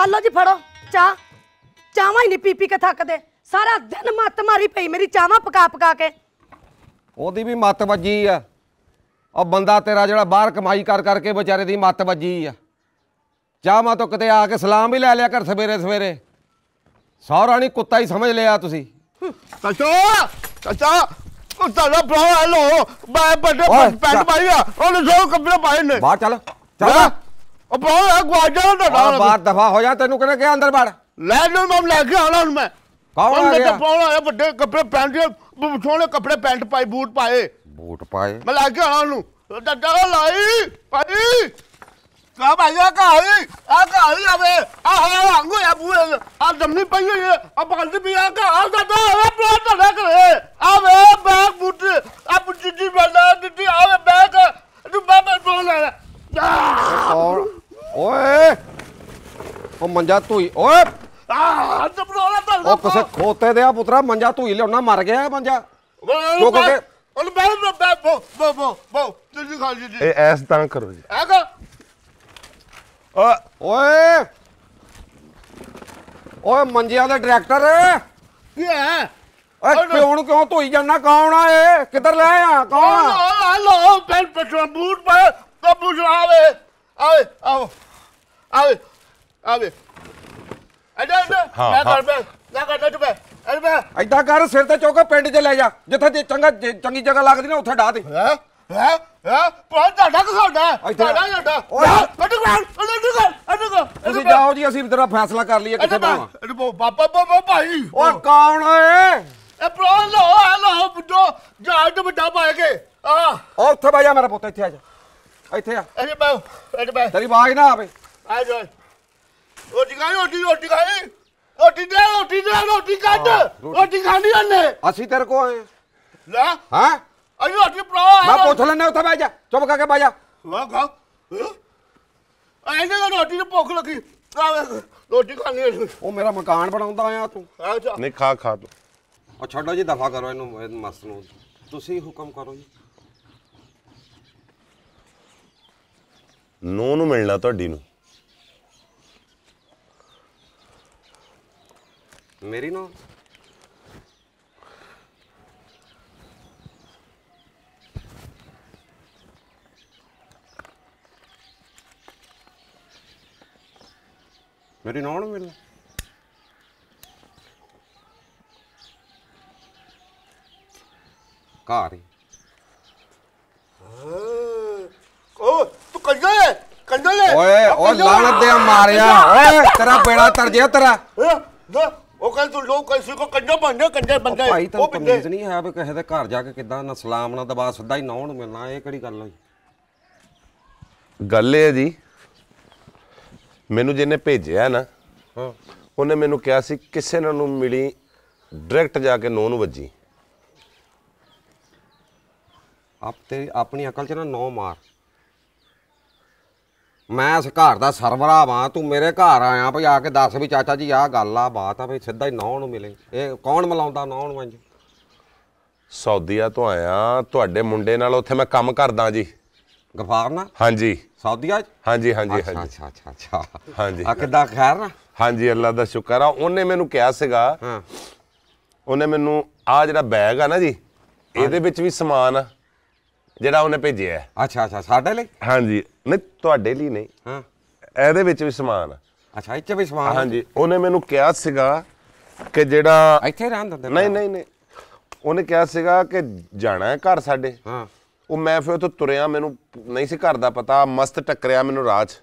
ਆ ਲਓ ਜੀ ਫੜੋ ਚਾਹ ਚਾਵਾ ਹੀ ਨਹੀਂ ਪੀ ਪੀ ਕੇ ਥੱਕਦੇ ਸਾਰਾ ਦਿਨ ਮੱਤ ਮਾਰੀ ਪਈ ਮੇਰੀ ਚਾਵਾ ਪਕਾ ਪਕਾ ਕੇ ਉਹਦੀ ਵੀ ਮੱਤ ਵੱਜੀ ਆ ਉਹ ਬੰਦਾ ਤੇਰਾ ਜਿਹੜਾ ਬਾਹਰ ਕਮਾਈ ਕਰ ਕਰਕੇ ਵਿਚਾਰੇ ਦੀ ਮੱਤ ਵੱਜੀ ਆ ਚਾਵਾ ਤੋਂ ਕਿਤੇ ਆ ਕੇ ਸਲਾਮ ਵੀ ਲੈ ਲਿਆ ਕਰ ਸਵੇਰੇ ਸਵੇਰੇ ਸਹੁਰਾ ਨਹੀਂ ਕੁੱਤਾ ਹੀ ਸਮਝ ਲਿਆ ਤੁਸੀਂ ਚਾਚਾ ਚਾਚਾ ਕੁੱਤਾ ਤੁਹਾਡਾ ਭਰਾ ਲੋ ਮੈਂ ਬੱਡੇ ਪੈਂਟ ਪਾਈ ਆ ਉਹਨੇ ਸੋ ਕੱਪੜੇ ਪਾਏ ਨੇ ਬਾਹਰ ਚੱਲ ਚੱਲ ਉਹ ਬਾਹਰ ਆ ਗਵਾਜਾ ਨਾ ਆ ਬਾਹਰ ਦਫਾ ਹੋ ਜਾ ਤੈਨੂੰ ਕਹਿੰਦੇ ਕਿ ਅੰਦਰ ਵੜ ਲੈ ਲੈ ਮੈਂ ਲੈ ਕੇ ਆਣਾ ਹੁਣ ਮੈਂ ਕੌਣ ਆ ਗਿਆ ਪਾਉਣਾ ਆਇਆ ਵੱਡੇ ਕੱਪੜੇ ਕੇ ਸੋਹਣੇ ਕੱਪੜੇ ਪੈਂਟ ਪਾਈ ਬੂਟ ਪਾਏ ਬੂਟ ਪਾਏ ਮੈਂ ਲੈ ਕੇ ਆਣਾ ਨੂੰ ਡੱਡਾ ਲਾਈ ਭਾਈ ਕਾ ਭਾਈ ਆ ਕਾ ਆਈ ਆ ਕਾ ਆਈ ਆਵੇ ਆ ਹਾ ਵਾਂਗੂ ਆ ਬੂਏ ਆ ਦਮਨੀ ਪਈ ਹੋਈ ਆ ਬੰਦ ਵੀ ਆ ਕਾ ਆ ਦਾ ਆ ਪਲਾਟ ਨਾ ਕਰੇ ਆਵੇ ਬੈਗ ਬੂਟ ਮੰਜਾ ਧੋਈ ਓਏ ਆ ਹੱਥ ਲੈ ਤਾ ਉਹ ਕਿਸੇ ਖੋਤੇ ਦੇ ਆ ਪੁੱਤਰਾ ਮੰਜਾ ਧੋਈ ਲਿਆਉਣਾ ਮਰ ਗਿਆ ਮੰਜਾ ਉਹ ਕਹਿੰਦੇ ਉਹ ਬੈ ਬੋ ਬੋ ਬੋ ਬੋ ਤੁਸੀਂ ਖਾ ਜੀ ਇਹ ਐਸ ਤਾਂ ਕਰੋ ਜੀ ਆ ਕੋ ਓਏ ਓਏ ਮੰਜਿਆਂ ਦੇ ਡਾਇਰੈਕਟਰ ਕੀ ਹੈ ਓਏ ਕਿਉਂ ਕਿਉਂ ਧੋਈ ਜਾਂਦਾ ਕੌਣ ਆ ਏ ਕਿੱਧਰ ਲੈ ਆ ਕੌਣ ਆ ਲੋ ਪੈਨ ਪਟਰਾ ਬੂਟ ਪਾ ਕਬੂ ਜਾਵੇ ਆਵੇ ਆਵੇ ਆਵੇ ਆਵੇ ਐਡਾ ਐਡਾ ਮੈਂ ਕਰ ਪੈ ਮੈਂ ਕਰਦਾ ਚੁੱਪ ਐ ਪੈ ਐਦਾਂ ਕਰ ਸਿਰ ਤੇ ਚੋਕਾ ਪਿੰਡ 'ਚ ਲੈ ਜਾ ਜਿੱਥੇ ਤੇ ਚੰਗਾ ਚੰਗੀ ਜਗ੍ਹਾ ਲੱਗਦੀ ਨਾ ਉੱਥੇ ਢਾ ਦੇ ਹੈ ਹੈ ਹੈ ਪਰ ਤੁਹਾਡਾ ਕਸਾਡਾ ਤੁਹਾਡਾ ਤੁਹਾਡਾ ਓਏ ਕੱਢ ਗਾਲ ਕੱਢ ਗਾਲ ਕੱਢ ਗਾਲ ਤੁਸੀਂ ਜਾਓ ਜੀ ਅਸੀਂ ਤੇਰਾ ਫੈਸਲਾ ਕਰ ਲਈਏ ਕਿੱਥੇ ਬਾਵਾ ਬਾਬਾ ਬਾਬਾ ਭਾਈ ਉਹ ਕੌਣ ਏ ਇਹ ਪ੍ਰੋ ਜਾਟ ਵੱਡਾ ਪਾ ਕੇ ਆ ਉੱਥੇ ਬਹਿ ਜਾ ਮੇਰਾ ਪੁੱਤ ਇੱਥੇ ਆ ਜਾ ਇੱਥੇ ਆ ਬੈ ਬੈ ਤੇਰੀ ਬਾਜ ਨਾ ਆਵੇ ਆ ਜਾ रोटी खाई रोटी रोटी खाई रोटी दे रोटी दे रोटी काट रोटी खानी है असि तेरे को है ला हां अरे रोटी प्रो मैं पोछ लेने उठा भाई चुप करके भाई जा खा ऐने रोटी ने भूख लगी रोटी खानी ओ मेरा मकान बनाਉਂਦਾ ਆਇਆ ਤੂੰ ਨਹੀਂ ਖਾ ਖਾ ਤੂੰ ਉਹ ਛੱਡੋ ਜੀ ਦਫਾ ਕਰੋ ਇਹਨੂੰ ਮਸਤ ਨੂੰ ਤੁਸੀਂ ਹੁਕਮ ਕਰੋ ਜੀ ਨੂੰ ਨੂੰ ਮਿਲਣਾ ਤੁਹਾਡੀ ਨੂੰ ਮੇਰੀ ਨਾ ਮੇਰੀ ਨੋ ਨੂੰ ਮਿਲਣਾ ਓ ਤੂੰ ਕੰਡਾ ਲੈ ਕੰਡਾ ਲੈ ਓਏ ਓ ਲਾਣਤ ਦੇ ਮਾਰਿਆ ਓਏ ਤੇਰਾ ਬੇੜਾ ਤਰ ਗਿਆ ਤੇਰਾ ਓ ਉਹ ਕਹਿੰਦੇ ਤੂੰ ਲੋਕ ਕਿਸੇ ਕੋ ਕੰਜਾ ਬੰਦੇ ਕੰਜੇ ਬੰਦੇ ਭਾਈ ਤਾਂ ਤਮੀਜ਼ ਨਹੀਂ ਹੈ ਵੀ ਕਿਸੇ ਦੇ ਘਰ ਜਾ ਕੇ ਕਿਦਾਂ ਨਾ ਸਲਾਮ ਨਾ ਦਬਾ ਸਿੱਧਾ ਹੀ ਨੌਣ ਮਿਲਣਾ ਇਹ ਕਿਹੜੀ ਗੱਲ ਹੋਈ ਗੱਲ ਇਹ ਜੀ ਮੈਨੂੰ ਜਿਹਨੇ ਭੇਜਿਆ ਨਾ ਹਾਂ ਉਹਨੇ ਮੈਨੂੰ ਕਿਹਾ ਸੀ ਕਿਸੇ ਨਾਲ ਨੂੰ ਮਿਲੀ ਡਾਇਰੈਕਟ ਜਾ ਕੇ ਨੌਣ ਨੂੰ ਵੱਜੀ ਆਪ ਤੇ ਆਪਣੀ ਅਕਲ 'ਚ ਨਾ ਨੌ ਮਾਰ ਮੈਂ ਇਸ ਘਰ ਦਾ ਸਰਵਰਾ ਵਾਂ ਤੂੰ ਮੇਰੇ ਘਰ ਆਇਆ ਭਈ ਆ ਕੇ ਦੱਸ ਵੀ ਚਾਚਾ ਜੀ ਆਹ ਗੱਲ ਆ ਬਾਤ ਆ ਭਈ ਸਿੱਧਾ ਹੀ ਨੌਂ ਨੂੰ ਮਿਲੇ ਇਹ ਕੌਣ ਮਿਲਾਉਂਦਾ ਨੌਂ ਨੂੰ ਅੰਜ ਸੌਦੀਆ ਤੋਂ ਆਇਆ ਤੁਹਾਡੇ ਮੁੰਡੇ ਨਾਲ ਉੱਥੇ ਮੈਂ ਕੰਮ ਕਰਦਾ ਜੀ ਗਫਾਰ ਨਾ ਹਾਂਜੀ ਸੌਦੀਆ ਹਾਂਜੀ ਹਾਂਜੀ ਹਾਂਜੀ ਅੱਛਾ ਅੱਛਾ ਅੱਛਾ ਹਾਂਜੀ ਆ ਕਿਦਾਂ ਖੈਰ ਨਾ ਹਾਂਜੀ ਅੱਲਾ ਦਾ ਸ਼ੁਕਰ ਆ ਉਹਨੇ ਮੈਨੂੰ ਕਿਹਾ ਸੀਗਾ ਹਾਂ ਉਹਨੇ ਮੈਨੂੰ ਆ ਜਿਹੜਾ ਬੈਗ ਆ ਨਾ ਜੀ ਇਹਦੇ ਵਿੱਚ ਵੀ ਸਮਾਨ ਆ ਜਿਹੜਾ ਉਹਨੇ ਭੇਜਿਆ ਅੱਛਾ ਅੱਛਾ ਸਾਡੇ ਲਈ ਹਾਂਜੀ ਨਹੀਂ ਤੁਹਾਡੇ ਲਈ ਨਹੀਂ ਹਾਂ ਇਹਦੇ ਵਿੱਚ ਵੀ ਸਮਾਨ ਅੱਛਾ ਇੱਥੇ ਵੀ ਸਮਾਨ ਹਾਂਜੀ ਉਹਨੇ ਮੈਨੂੰ ਕਿਹਾ ਸੀਗਾ ਕਿ ਜਿਹੜਾ ਇੱਥੇ ਰਹਿਣ ਦਿੰਦੇ ਨਹੀਂ ਨਹੀਂ ਨਹੀਂ ਉਹਨੇ ਕਿਹਾ ਸੀਗਾ ਕਿ ਜਾਣਾ ਹੈ ਘਰ ਸਾਡੇ ਹਾਂ ਉਹ ਮੈਂ ਫਿਰ ਉੱਥੇ ਤੁਰਿਆ ਮੈਨੂੰ ਨਹੀਂ ਸੀ ਘਰ ਦਾ ਪਤਾ ਮਸਤ ਟੱਕਰਿਆ ਮੈਨੂੰ ਰਾਜ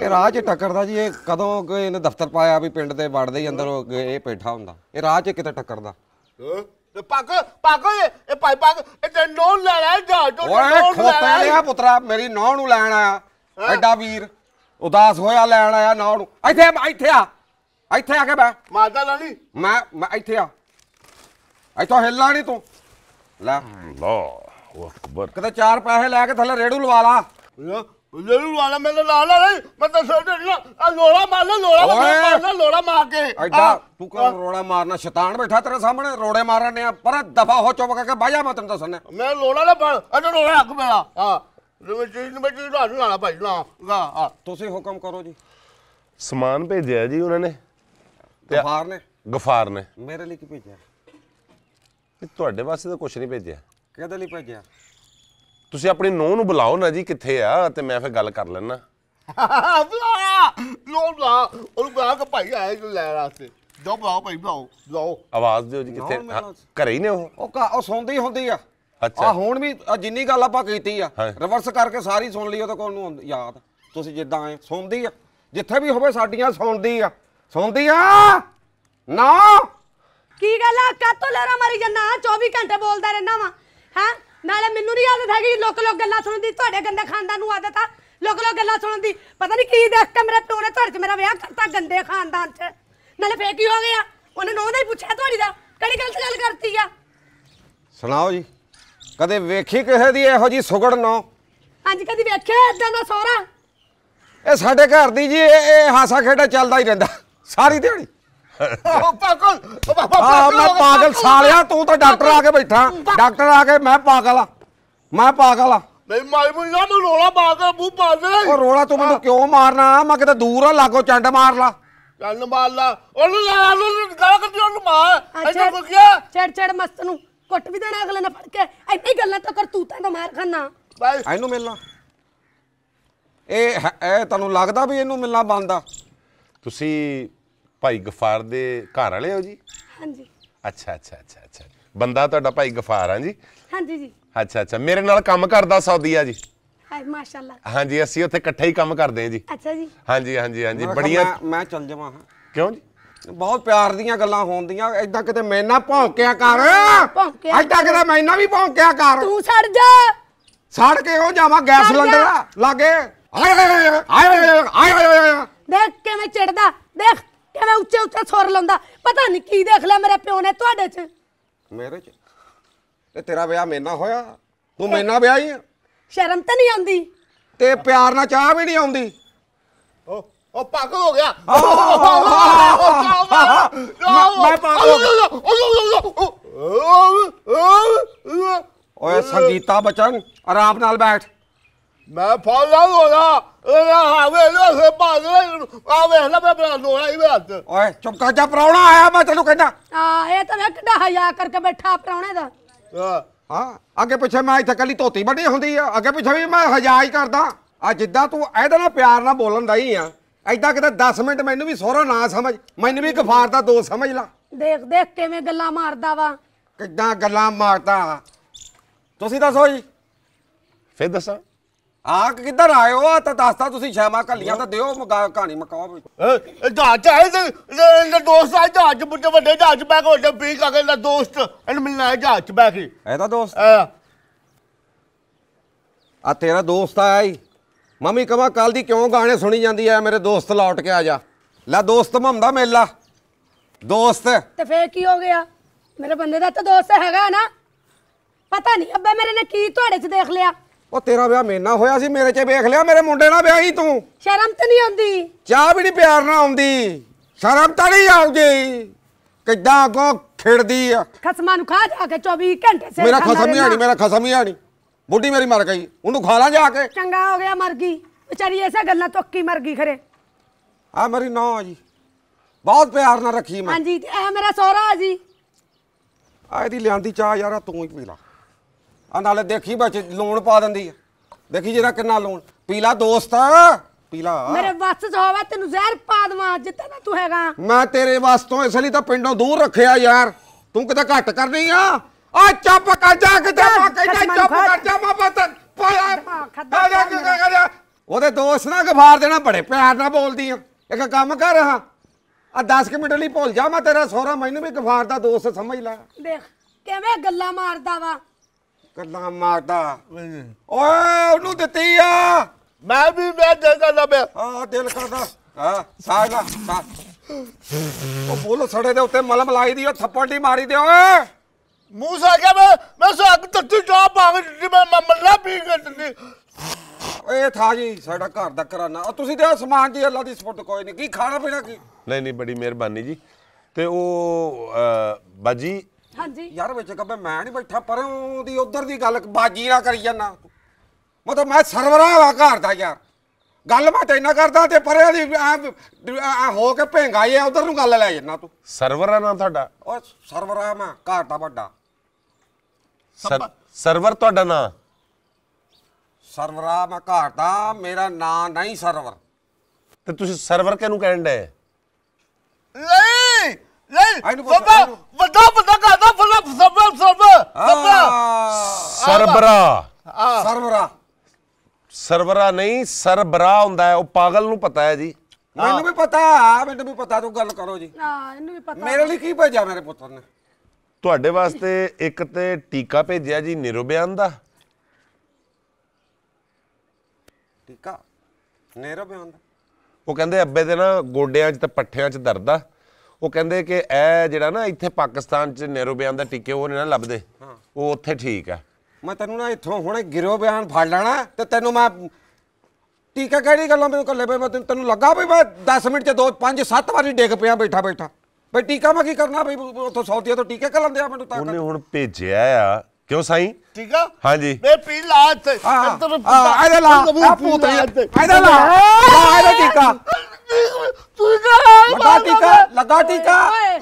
ਇਹ ਰਾਜ ਟੱਕਰਦਾ ਜੀ ਇਹ ਕਦੋਂ ਇਹਨੇ ਦਫ਼ਤਰ ਪਾਇਆ ਵੀ ਪਿੰਡ ਦੇ ਵੜਦੇ ਹੀ ਅੰਦਰ ਇਹ ਬੈਠਾ ਹੁੰਦਾ ਇਹ ਰਾਜ ਕਿਤੇ ਟੱਕਰਦਾ ਹਾਂ ਪੱਗ ਪੱਗ ਇਹ ਭਾਈ ਪੱਗ ਇਹ ਤੇ ਨੌਂ ਲੈ ਲੈ ਜਾ ਜੋ ਓਏ ਖੋਤਾ ਲਿਆ ਪੁੱਤਰਾ ਮੇਰੀ ਨੌ ਨੂੰ ਲੈਣ ਆਇਆ ਐਡਾ ਵੀਰ ਉਦਾਸ ਹੋਇਆ ਲੈਣ ਆਇਆ ਨੌ ਨੂੰ ਇੱਥੇ ਇੱਥੇ ਆ ਇੱਥੇ ਆ ਕੇ ਬੈ ਮਾਦਾ ਲਾਣੀ ਮੈਂ ਮੈਂ ਇੱਥੇ ਆ ਇੱਥੋਂ ਹਿੱਲਣਾ ਨਹੀਂ ਤੂੰ ਲੈ ਅੱਲਾਹ ਅਕਬਰ ਕਿਤੇ ਚਾਰ ਪੈਸੇ ਲੈ ਕੇ ਥੱਲੇ ਰੇੜੂ ਲਵਾ ਲਾ ਲੜੂ ਵਾਲਾ ਮੈਨੂੰ ਲਾ ਲਾ ਨਹੀਂ ਮੈਂ ਤਾਂ ਸੋਚ ਰਿਹਾ ਆ ਲੋੜਾ ਮਾਰ ਲੈ ਲੋੜਾ ਮਾਰ ਲੈ ਲੋੜਾ ਮਾਰ ਕੇ ਐਡਾ ਤੂੰ ਕਾ ਰੋੜਾ ਮਾਰਨਾ ਸ਼ੈਤਾਨ ਬੈਠਾ ਤੇਰੇ ਸਾਹਮਣੇ ਰੋੜੇ ਮਾਰਨੇ ਆ ਪਰ ਦਫਾ ਹੋ ਚੁੱਪ ਕਰਕੇ ਬਾਜਾ ਮੈਂ ਤੈਨੂੰ ਦੱਸਣਾ ਮੈਂ ਲੋੜਾ ਲੈ ਬਣ ਐਡਾ ਰੋੜਾ ਅੱਗ ਮੇਰਾ ਹਾਂ ਮੈਂ ਚੀਜ਼ ਮੈਂ ਚੀਜ਼ ਲਾ ਲਾਣਾ ਭਾਈ ਨਾ ਆ ਤੁਸੀਂ ਹੁਕਮ ਕਰੋ ਜੀ ਸਮਾਨ ਭੇਜਿਆ ਜੀ ਉਹਨਾਂ ਨੇ ਗਫਾਰ ਨੇ ਗਫਾਰ ਨੇ ਮੇਰੇ ਲਈ ਕੀ ਭੇਜਿਆ ਤੁਹਾਡੇ ਵਾਸਤੇ ਤਾਂ ਕੁਝ ਨਹੀਂ ਭੇਜਿਆ ਕਿਹਦੇ ਲਈ ਭੇਜਿਆ ਤੁਸੀਂ ਆਪਣੀ ਨੋ ਨੂੰ ਬੁਲਾਓ ਨਾ ਜੀ ਕਿੱਥੇ ਆ ਤੇ ਮੈਂ ਫਿਰ ਗੱਲ ਕਰ ਲੈਣਾ ਬੁਲਾ ਨੋ ਬੁਲਾ ਉਹਨੂੰ ਬੁਲਾ ਕੇ ਭਾਈ ਆਏ ਜੋ ਲੈ ਰਾਸਤੇ ਜੋ ਬੁਲਾਓ ਭਾਈ ਬੁਲਾਓ ਬੁਲਾਓ ਆਵਾਜ਼ ਦਿਓ ਜੀ ਕਿੱਥੇ ਘਰੇ ਹੀ ਨੇ ਉਹ ਉਹ ਕਾ ਉਹ ਸੌਂਦੀ ਹੁੰਦੀ ਆ ਅੱਛਾ। ਆ ਹੁਣ ਵੀ ਜਿੰਨੀ ਗੱਲ ਆਪਾਂ ਕੀਤੀ ਆ ਰਿਵਰਸ ਕਰਕੇ ਸਾਰੀ ਸੁਣ ਲਈ ਉਹ ਤਾਂ ਕੋਲ ਨੂੰ ਆਉਂਦੀ- ਯਾਦ ਤੁਸੀਂ ਜਿੱਦਾਂ ਆਏ ਸੌਂਦੀ ਆ ਜਿੱਥੇ ਵੀ ਹੋਵੇ ਸਾਡੀਆਂ ਸੌਂਦੀ ਆ ਸੌਂਦੀ ਆ ਨਾ ਕੀ ਗੱਲ ਆ ਕਾਤੋਂ ਲੈਰਾ ਮਰੀ ਜਾਂਦਾ 24 ਘੰਟੇ ਬੋਲਦਾ ਰਹਿਣਾ ਵਾ ਹੈ ਨਾਲੇ ਮੈਨੂੰ ਨਹੀਂ ਆਦਤ ਹੈਗੀ ਲੋਕ ਲੋਕ ਗੱਲਾਂ ਸੁਣਨ ਦੀ ਤੁਹਾਡੇ ਗੰਦੇ ਖਾਨਦਾਨ ਨੂੰ ਆਦਤ ਆ ਲੋਕ ਲੋਕ ਗੱਲਾਂ ਸੁਣਨ ਦੀ ਪਤਾ ਨਹੀਂ ਕੀ ਦੇਖ ਕੇ ਮੇਰੇ ਟੋਲੇ ਤੁਹਾਡੇ 'ਚ ਮੇਰਾ ਵਿਆਹ ਕਰਤਾ ਗੰਦੇ ਖਾਨਦਾਨ 'ਚ ਨਾਲੇ ਫੇਰ ਕੀ ਹੋ ਗਿਆ ਉਹਨੇ ਨੌਂ ਦਾ ਹੀ ਪੁੱਛਿਆ ਤੁਹਾਡੀ ਦਾ ਕਿਹੜੀ ਗਲਤ ਗੱਲ ਕਰਤੀ ਆ ਸੁਣਾਓ ਜੀ ਕਦੇ ਵੇਖੀ ਕਿਸੇ ਦੀ ਇਹੋ ਜੀ ਸੁਗੜ ਨੌ ਅੱਜ ਕਦੀ ਵੇਖਿਆ ਇਦਾਂ ਦਾ ਸੋਹਰਾ ਇਹ ਸਾਡੇ ਘਰ ਦੀ ਜੀ ਇਹ ਹਾਸਾ ਖੇਡਾ ਚੱਲਦਾ ਹੀ ਰਹਿੰਦਾ ਸਾਰੀ ਦਿਹਾੜੀ ਉਹ ਪਾਗਲ ਉਹ ਮੈਂ ਪਾਗਲ ਸਾਲਿਆ ਤੂੰ ਤਾਂ ਡਾਕਟਰ ਆ ਕੇ ਬੈਠਾ ਡਾਕਟਰ ਆ ਕੇ ਮੈਂ ਪਾਗਲ ਆ ਮੈਂ ਪਾਗਲ ਆ ਨਹੀਂ ਮਾਈ ਮੂੰਹ ਨਾ ਮੈਂ ਰੋਲਾ ਪਾ ਮੂੰਹ ਪਾ ਉਹ ਰੋਲਾ ਤੂੰ ਮੈਨੂੰ ਕਿਉਂ ਮਾਰਨਾ ਮੈਂ ਕਿਤੇ ਦੂਰ ਆ ਲਾਗੋ ਚੰਡ ਮਾਰ ਲਾ ਚੰਡ ਮਾਰ ਲਾ ਉਹਨੂੰ ਲਾ ਲਾ ਗਾਲ ਕੱਢੀ ਉਹਨੂੰ ਮਾਰ ਐਡਾ ਬੁਕਿਆ ਛੜ ਛੜ ਮਸਤ ਨੂੰ ਕੁੱਟ ਵੀ ਦੇਣਾ ਅਗਲੇ ਨਾਲ ਫੜ ਕੇ ਐਨੀ ਗੱਲਾਂ ਤਾਂ ਕਰ ਤੂੰ ਤਾਂ ਮਾਰ ਖਾਨਾ ਐਨੂੰ ਮਿਲਣਾ ਇਹ ਇਹ ਤੁਹਾਨੂੰ ਲੱਗਦਾ ਵੀ ਇਹਨੂੰ ਮਿਲਣਾ ਬੰਦਾ ਤੁਸੀਂ ਭਾਈ ਗਫਾਰ ਦੇ ਘਰ ਵਾਲੇ ਹੋ ਜੀ ਹਾਂਜੀ ਅੱਛਾ ਅੱਛਾ ਅੱਛਾ ਅੱਛਾ ਬੰਦਾ ਤੁਹਾਡਾ ਭਾਈ ਗਫਾਰ ਆ ਜੀ ਹਾਂਜੀ ਜੀ ਅੱਛਾ ਅੱਛਾ ਮੇਰੇ ਨਾਲ ਕੰਮ ਕਰਦਾ ਸੌਦੀਆ ਜੀ ਹਾਏ ਮਾਸ਼ਾਅੱਲਾ ਹਾਂਜੀ ਅਸੀਂ ਉੱਥੇ ਇਕੱਠੇ ਹੀ ਕੰਮ ਕਰਦੇ ਹਾਂ ਜੀ ਅੱਛਾ ਜੀ ਹਾਂਜੀ ਹਾਂਜੀ ਹਾਂਜੀ ਬੜੀਆਂ ਮੈਂ ਚੱਲ ਜਾਵਾਂ ਕਿਉਂ ਜੀ ਬਹੁਤ ਪਿਆਰ ਦੀਆਂ ਗੱਲਾਂ ਹੋਣਦੀਆਂ ਐਦਾਂ ਕਿਤੇ ਮੈਨਾਂ ਭੌਂਕਿਆ ਕਰ ਐਦਾਂ ਕਿਤੇ ਮੈਨਾਂ ਵੀ ਭੌਂਕਿਆ ਕਰ ਤੂੰ ਸੜ ਜਾ ਸੜ ਕੇ ਉਹ ਜਾਵਾਂ ਗੈਸ ਸਿਲੰਡਰ ਲਾਗੇ ਆਏ ਆਏ ਆਏ ਆਏ ਦੇਖ ਕਿਵੇਂ ਚਿੜਦਾ ਦੇਖ ਕਿਵੇਂ ਉੱਚੇ ਉੱਚੇ ਸੁਰ ਲਾਉਂਦਾ ਪਤਾ ਨਹੀਂ ਕੀ ਦੇਖ ਲਿਆ ਮੇਰੇ ਪਿਓ ਨੇ ਤੁਹਾਡੇ 'ਚ ਮੇਰੇ ਚ ਤੇ ਤੇਰਾ ਵਿਆਹ ਮੇਨਾ ਹੋਇਆ ਤੂੰ ਮੇਨਾ ਵਿਆਹ ਹੀ ਸ਼ਰਮ ਤਾਂ ਨਹੀਂ ਆਉਂਦੀ ਤੇ ਪਿਆਰ ਨਾਲ ਚਾਹ ਵੀ ਨਹੀਂ ਆਉਂਦੀ ਓ ਓ ਪਾਗਲ ਹੋ ਗਿਆ ਮੈਂ ਪਾਗਲ ਹੋ ਗਿਆ ਓਏ ਸੰਗੀਤਾ ਬਚਨ ਆਰਾਮ ਨਾਲ ਬੈਠ ਮੈਂ ਫੌਲਾਦ ਹੋ ਗਿਆ ਆ ਓਏ ਆਇਆ ਮੈਂ ਤੈਨੂੰ ਕਹਿੰਦਾ ਇਹ ਤਾਂ ਕਿੱਡਾ ਕਰਕੇ ਬੈਠਾ ਦਾ ਹਾਂ ਅੱਗੇ ਪਿੱਛੇ ਮੈਂ ਇੱਥੇ ਕੱਲੀ ਧੋਤੀ ਬਣੀ ਹੁੰਦੀ ਆ ਅੱਗੇ ਪਿੱਛੇ ਵੀ ਮੈਂ ਹਯਾ ਹੀ ਕਰਦਾ ਆ ਜਿੱਦਾਂ ਤੂੰ ਐਦਾਂ ਨਾਲ ਪਿਆਰ ਨਾਲ ਬੋਲਣ ਹੀ ਆ ਐਦਾਂ ਕਿਤੇ 10 ਮਿੰਟ ਮੈਨੂੰ ਵੀ ਸੋਹਰਾ ਨਾ ਸਮਝ ਮੈਨੂੰ ਵੀ ਗਫਾਰ ਦਾ ਦੋਸਤ ਸਮਝ ਲਾ ਦੇਖ ਦੇਖ ਕਿਵੇਂ ਗੱਲਾਂ ਮਾਰਦਾ ਵਾ ਕਿੱਦਾਂ ਗੱਲਾਂ ਮਾਰਦਾ ਤੁਸੀਂ ਦੱਸੋ ਜੀ ਫੇਰ ਦੱਸਾਂ ਆ ਕਿੱਧਰ ਆਇਓ ਆ ਤਾਂ ਦੱਸਦਾ ਤੁਸੀਂ ਸ਼ੈਮਾ ਕੱਲੀਆਂ ਤਾਂ ਦਿਓ ਮਗਾ ਕਹਾਣੀ ਮਕਾਓ ਜਹਾਜ ਆਏ ਤੇ ਦੋਸਤ ਆ ਜਹਾਜ ਬੁੱਢੇ ਵੱਡੇ ਜਹਾਜ ਬੈ ਕੇ ਵੱਡੇ ਪੀ ਕਾ ਕੇ ਦਾ ਦੋਸਤ ਇਹਨੂੰ ਮਿਲਣਾ ਹੈ ਜਹਾਜ ਬੈ ਕੇ ਇਹਦਾ ਦੋਸਤ ਆ ਤੇਰਾ ਦੋਸਤ ਆਇਆ ਹੀ ਮੰਮੀ ਕਹਾਂ ਕੱਲ ਦੀ ਕਿਉਂ ਗਾਣੇ ਸੁਣੀ ਜਾਂਦੀ ਆ ਮੇਰੇ ਦੋਸਤ ਲੌਟ ਕੇ ਆ ਜਾ ਲੈ ਦੋਸਤ ਮੰਮਦਾ ਮੇਲਾ ਦੋਸਤ ਤੇ ਫੇਰ ਕੀ ਹੋ ਗਿਆ ਮੇਰੇ ਬੰਦੇ ਦਾ ਤਾਂ ਦੋਸਤ ਹੈਗਾ ਨਾ ਪਤਾ ਨਹੀਂ ਅੱਬੇ ਮੇਰੇ ਨੇ ਕੀ ਤੁਹਾਡੇ 'ਚ ਦੇਖ ਲਿਆ ਉਹ ਤੇਰਾ ਵਿਆਹ ਮੇਰੇ ਨਾਲ ਹੋਇਆ ਸੀ ਮੇਰੇ 'ਚ ਵੇਖ ਲਿਆ ਮੇਰੇ ਮੁੰਡੇ ਨਾਲ ਵਿਆਹੀ ਤੂੰ ਸ਼ਰਮ ਤਾਂ ਨਹੀਂ ਆਉਂਦੀ ਚਾਹ ਵੀ ਨਹੀਂ ਪਿਆਰ ਨਾਲ ਆਉਂਦੀ ਸ਼ਰਮ ਤਾਂ ਨਹੀਂ ਆਉਂਦੀ ਕਿੱਦਾਂ ਅੱਗੋਂ ਖਿੜਦੀ ਆ ਖਸਮਾਂ ਨੂੰ ਖਾ ਜਾ ਕੇ 24 ਘੰਟੇ ਸੇ ਮੇਰਾ ਖਸਮ ਹੀ ਆਣੀ ਮੇਰਾ ਖਸਮ ਹੀ ਆਣੀ ਬੁੱਢੀ ਮੇਰੀ ਮਰ ਗਈ ਉਹਨੂੰ ਖਾ ਲਾਂ ਜਾ ਕੇ ਚੰਗਾ ਹੋ ਗਿਆ ਮਰ ਗਈ ਵਿਚਾਰੀ ਐਸਾ ਗੱਲਾਂ ਤੋਕੀ ਮਰ ਗਈ ਖਰੇ ਆ ਮੇਰੀ ਨਾ ਆ ਜੀ ਬਹੁਤ ਪਿਆਰ ਨਾਲ ਰੱਖੀ ਮੈਂ ਹਾਂਜੀ ਤੇ ਇਹ ਮੇਰਾ ਸੋਹਰਾ ਆ ਜੀ ਆ ਇਹਦੀ ਲਿਆਂਦੀ ਚਾਹ ਯਾਰਾ ਤੂੰ ਹੀ ਪੀ ਲੈ ਆ ਨਾਲੇ ਦੇਖੀ ਵਿੱਚ ਲੋਨ ਪਾ ਦਿੰਦੀ ਆ ਦੇਖੀ ਜਿਹੜਾ ਕਿੰਨਾ ਲੋਨ ਪੀਲਾ ਦੋਸਤਾ ਪੀਲਾ ਮੇਰੇ ਵੱਸ ਚ ਹੋਵੇ ਤੈਨੂੰ ਜ਼ਹਿਰ ਪਾ ਦਵਾਂ ਜਿੱਤੇ ਨਾ ਤੂੰ ਹੈਗਾ ਮੈਂ ਤੇਰੇ ਵੱਸ ਤੋਂ ਇਸ ਲਈ ਤਾਂ ਪਿੰਡੋਂ ਦੂਰ ਰੱਖਿਆ ਯਾਰ ਤੂੰ ਕਿਤੇ ਘੱਟ ਕਰਨੀ ਆ ਆ ਚੁੱਪ ਕਰ ਜਾ ਕਿਤੇ ਮੈਂ ਕਹਿੰਦਾ ਚੁੱਪ ਕਰ ਜਾ ਮੈਂ ਬਤਨ ਉਹਦੇ ਦੋਸਤ ਨਾਲ ਗਫਾਰ ਦੇਣਾ ਬੜੇ ਪਿਆਰ ਨਾਲ ਬੋਲਦੀ ਆ ਇੱਕ ਕੰਮ ਕਰ ਹਾਂ ਆ 10 ਮਿੰਟ ਲਈ ਭੁੱਲ ਜਾ ਮੈਂ ਤੇਰਾ ਸੋਹਰਾ ਮੈਨੂੰ ਵੀ ਗਫਾਰ ਦਾ ਦੋਸਤ ਸਮਝ ਲੈ ਦੇਖ ਕਿਵੇਂ ਗੱਲਾਂ ਮਾਰਦਾ ਵਾ ਗੱਲਾਂ ਮਾਰਦਾ ਓਏ ਉਹਨੂੰ ਦਿੱਤੀ ਆ ਮੈਂ ਵੀ ਮੈਂ ਜਗਾ ਲੱਭੇ ਹਾਂ ਦਿਲ ਕਰਦਾ ਹਾਂ ਸਾਹ ਲਾ ਸਾਹ ਉਹ ਬੋਲ ਸੜੇ ਦੇ ਉੱਤੇ ਮਲਮ ਲਾਈ ਦੀ ਉਹ ਥੱਪੜ ਦੀ ਮਾਰੀ ਦੇ ਓਏ ਮੂੰਹ ਸਾ ਗਿਆ ਮੈਂ ਮੈਂ ਸਾਗ ਤੱਤੀ ਜਾ ਪਾਵੇ ਮੈਂ ਮਮਲਾ ਪੀ ਕੇ ਦਿੱਤੀ ਏ ਥਾ ਜੀ ਸਾਡਾ ਘਰ ਦਾ ਕਰਾਨਾ ਤੁਸੀਂ ਤੇ ਸਮਾਨ ਜੀ ਅੱਲਾ ਦੀ ਸਪੋਰਟ ਕੋਈ ਨਹੀਂ ਕੀ ਖਾਣਾ ਪੀਣਾ ਕੀ ਨਹੀਂ ਨਹੀਂ ਬੜੀ ਮਿਹਰਬਾਨੀ ਜੀ ਤੇ ਉਹ ਬਾਜੀ ਹਾਂਜੀ ਯਾਰ ਵਿੱਚ ਕਬੇ ਮੈਂ ਨਹੀਂ ਬੈਠਾ ਪਰੋਂ ਦੀ ਉਧਰ ਦੀ ਗੱਲ ਬਾਜੀ ਨਾ ਕਰੀ ਜਾਨਾ ਮਤਲਬ ਮੈਂ ਸਰਵਰਾ ਵਾ ਘਰ ਦਾ ਯਾਰ ਗੱਲ ਮੈਂ ਤੈਨਾਂ ਕਰਦਾ ਤੇ ਪਰੇ ਦੀ ਆ ਹੋ ਕੇ ਭੇਂਗਾ ਇਹ ਉਧਰ ਨੂੰ ਗੱਲ ਲੈ ਜਾਨਾ ਤੂੰ ਸਰਵਰਾ ਨਾਮ ਤੁਹਾਡਾ ਓ ਸਰਵਰਾ ਮੈਂ ਘਰ ਦਾ ਵੱਡਾ ਸਰਵਰ ਤੁਹਾਡਾ ਨਾ ਸਰਵਰਾ ਮੈਂ ਘਰ ਦਾ ਮੇਰਾ ਨਾਂ ਨਹੀਂ ਸਰਵਰ ਤੇ ਤੁਸੀਂ ਸਰਵਰ ਕਿਹਨੂੰ ਕਹਿਣ ਡੇ ਨਹੀਂ ਫੁੱਲਾ ਸਰਬਾ ਸਰਬਰਾ ਸਰਬਰਾ ਸਰਬਰਾ ਨਹੀਂ ਸਰਬਰਾ ਹੁੰਦਾ ਹੈ ਉਹ ਪਾਗਲ ਨੂੰ ਪਤਾ ਹੈ ਜੀ ਮੈਨੂੰ ਵੀ ਪਤਾ ਮੈਨੂੰ ਵੀ ਪਤਾ ਤੂੰ ਗੱਲ ਕਰੋ ਜੀ ਹਾਂ ਇਹਨੂੰ ਵੀ ਪਤਾ ਮੇਰੇ ਲਈ ਕੀ ਭੇਜਿਆ ਮੇਰੇ ਪੁੱਤਰ ਨੇ ਤੁਹਾਡੇ ਵਾਸਤੇ ਇੱਕ ਤੇ ਟੀਕਾ ਭੇਜਿਆ ਜੀ ਨਿਰੋਬਿਆਨ ਦਾ ਟੀਕਾ ਨਿਰੋਬਿਆਨ ਦਾ ਉਹ ਕਹਿੰਦੇ ਅੱਬੇ ਦੇ ਨਾ ਗੋਡਿਆਂ 'ਚ ਤੇ ਪੱਠਿਆਂ 'ਚ ਦਰਦ ਆ ਉਹ ਕਹਿੰਦੇ ਕਿ ਇਹ ਜਿਹੜਾ ਨਾ ਇੱਥੇ ਪਾਕਿਸਤਾਨ 'ਚ ਨੈਰੋ ਬਿਆਨ ਦਾ ਟਿੱਕੇ ਉਹ ਨਾ ਲੱਭਦੇ ਉਹ ਉੱਥੇ ਠੀਕ ਆ ਮੈਂ ਤੈਨੂੰ ਨਾ ਇੱਥੋਂ ਹੁਣੇ ਗਿਰੋ ਬਿਆਨ ਫੜ ਲੈਣਾ ਤੇ ਤੈਨੂੰ ਮੈਂ ਟੀਕਾ ਕਿਹੜੀ ਗੱਲਾਂ ਮੈਨੂੰ ਕੱਲੇ ਬਈ ਮੈਂ ਤੈਨੂੰ ਲੱਗਾ ਬਈ ਮੈਂ 10 ਮਿੰਟ 'ਚ ਦੋ ਪੰਜ ਸੱਤ ਵਾਰੀ ਡਿੱਗ ਪਿਆ ਬੈਠਾ ਬੈਠਾ ਬਈ ਟੀਕਾ ਮੈਂ ਕੀ ਕਰਨਾ ਬਈ ਉੱਥੋਂ ਸੌਦੀਆ ਤੋਂ ਟੀਕੇ ਕਰ ਲੰਦੇ ਆ ਮੈਨੂੰ ਤਾਂ ਉਹਨੇ ਹੁਣ ਭੇਜਿਆ ਆ ਕਿਉਂ ਸਾਈ ਠੀਕ ਆ ਹਾਂਜੀ ਮੈਂ ਪੀ ਲਾਤ ਤੈਨੂੰ ਆ ਲਾ ਆ ਪੂਤ ਆ ਲਾ ਆਇਦਾ ਟੀਕਾ ਟੀਕਾ ਬਤਾ ਟੀਕਾ ਲੱਗਾ ਟੀਕਾ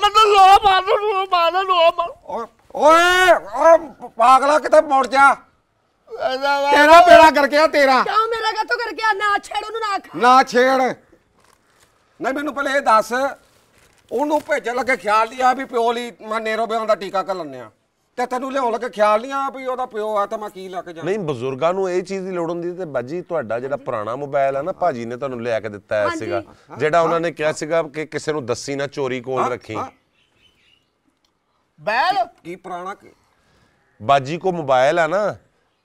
ਮੈਨੂੰ ਲੋ ਮਾਰ ਲੋ ਮਾਰ ਲੋ ਮਾਰ ਓਏ ਓ ਪਾਗਲਾ ਕਿਤੇ ਮੁੜ ਜਾ ਤੇਰਾ ਬੇੜਾ ਕਰ ਗਿਆ ਤੇਰਾ ਕਿਉਂ ਮੇਰਾ ਗੱਤੋਂ ਕਰ ਗਿਆ ਨਾ ਛੇੜ ਉਹਨੂੰ ਨਾ ਖਾ ਨਾ ਛੇੜ ਨਹੀਂ ਮੈਨੂੰ ਪਹਿਲੇ ਇਹ ਦੱਸ ਉਹਨੂੰ ਭੇਜ ਲੱਗੇ ਖਿਆਲ ਨਹੀਂ ਆ ਵੀ ਪਿਓ ਲਈ ਮੈਂ ਨੇਰੋ ਬਿਆਂ ਦਾ ਟੀਕਾ ਕਰ ਲੰਨੇ ਆ ਤੇ ਤੈਨੂੰ ਲਿਆਉਣ ਲੱਗੇ ਖਿਆਲ ਨਹੀਂ ਆ ਵੀ ਉਹਦਾ ਪਿਓ ਆ ਤਾਂ ਮੈਂ ਕੀ ਲੱਗ ਜਾ ਨਹੀਂ ਬਜ਼ੁਰਗਾਂ ਨੂੰ ਇਹ ਚੀਜ਼ ਦੀ ਲੋੜ ਹੁੰਦੀ ਤੇ ਬਾਜੀ ਤੁਹਾਡਾ ਜਿਹੜਾ ਪੁਰਾਣਾ ਮੋਬਾਈਲ ਆ ਨਾ ਭਾਜੀ ਨੇ ਤੁਹਾਨੂੰ ਲਿਆ ਕੇ ਦਿੱਤਾ ਐ ਸੀਗਾ ਜਿਹੜਾ ਉਹਨਾਂ ਨੇ ਕਿਹਾ ਸੀਗਾ ਕਿ ਕਿਸੇ ਨੂੰ ਦੱਸੀ ਨਾ ਚੋਰੀ ਕੋਲ ਰੱਖੀ ਬੈਲ ਕੀ ਪੁਰਾਣਾ ਬਾਜੀ ਕੋ ਮੋਬਾਈਲ ਆ ਨਾ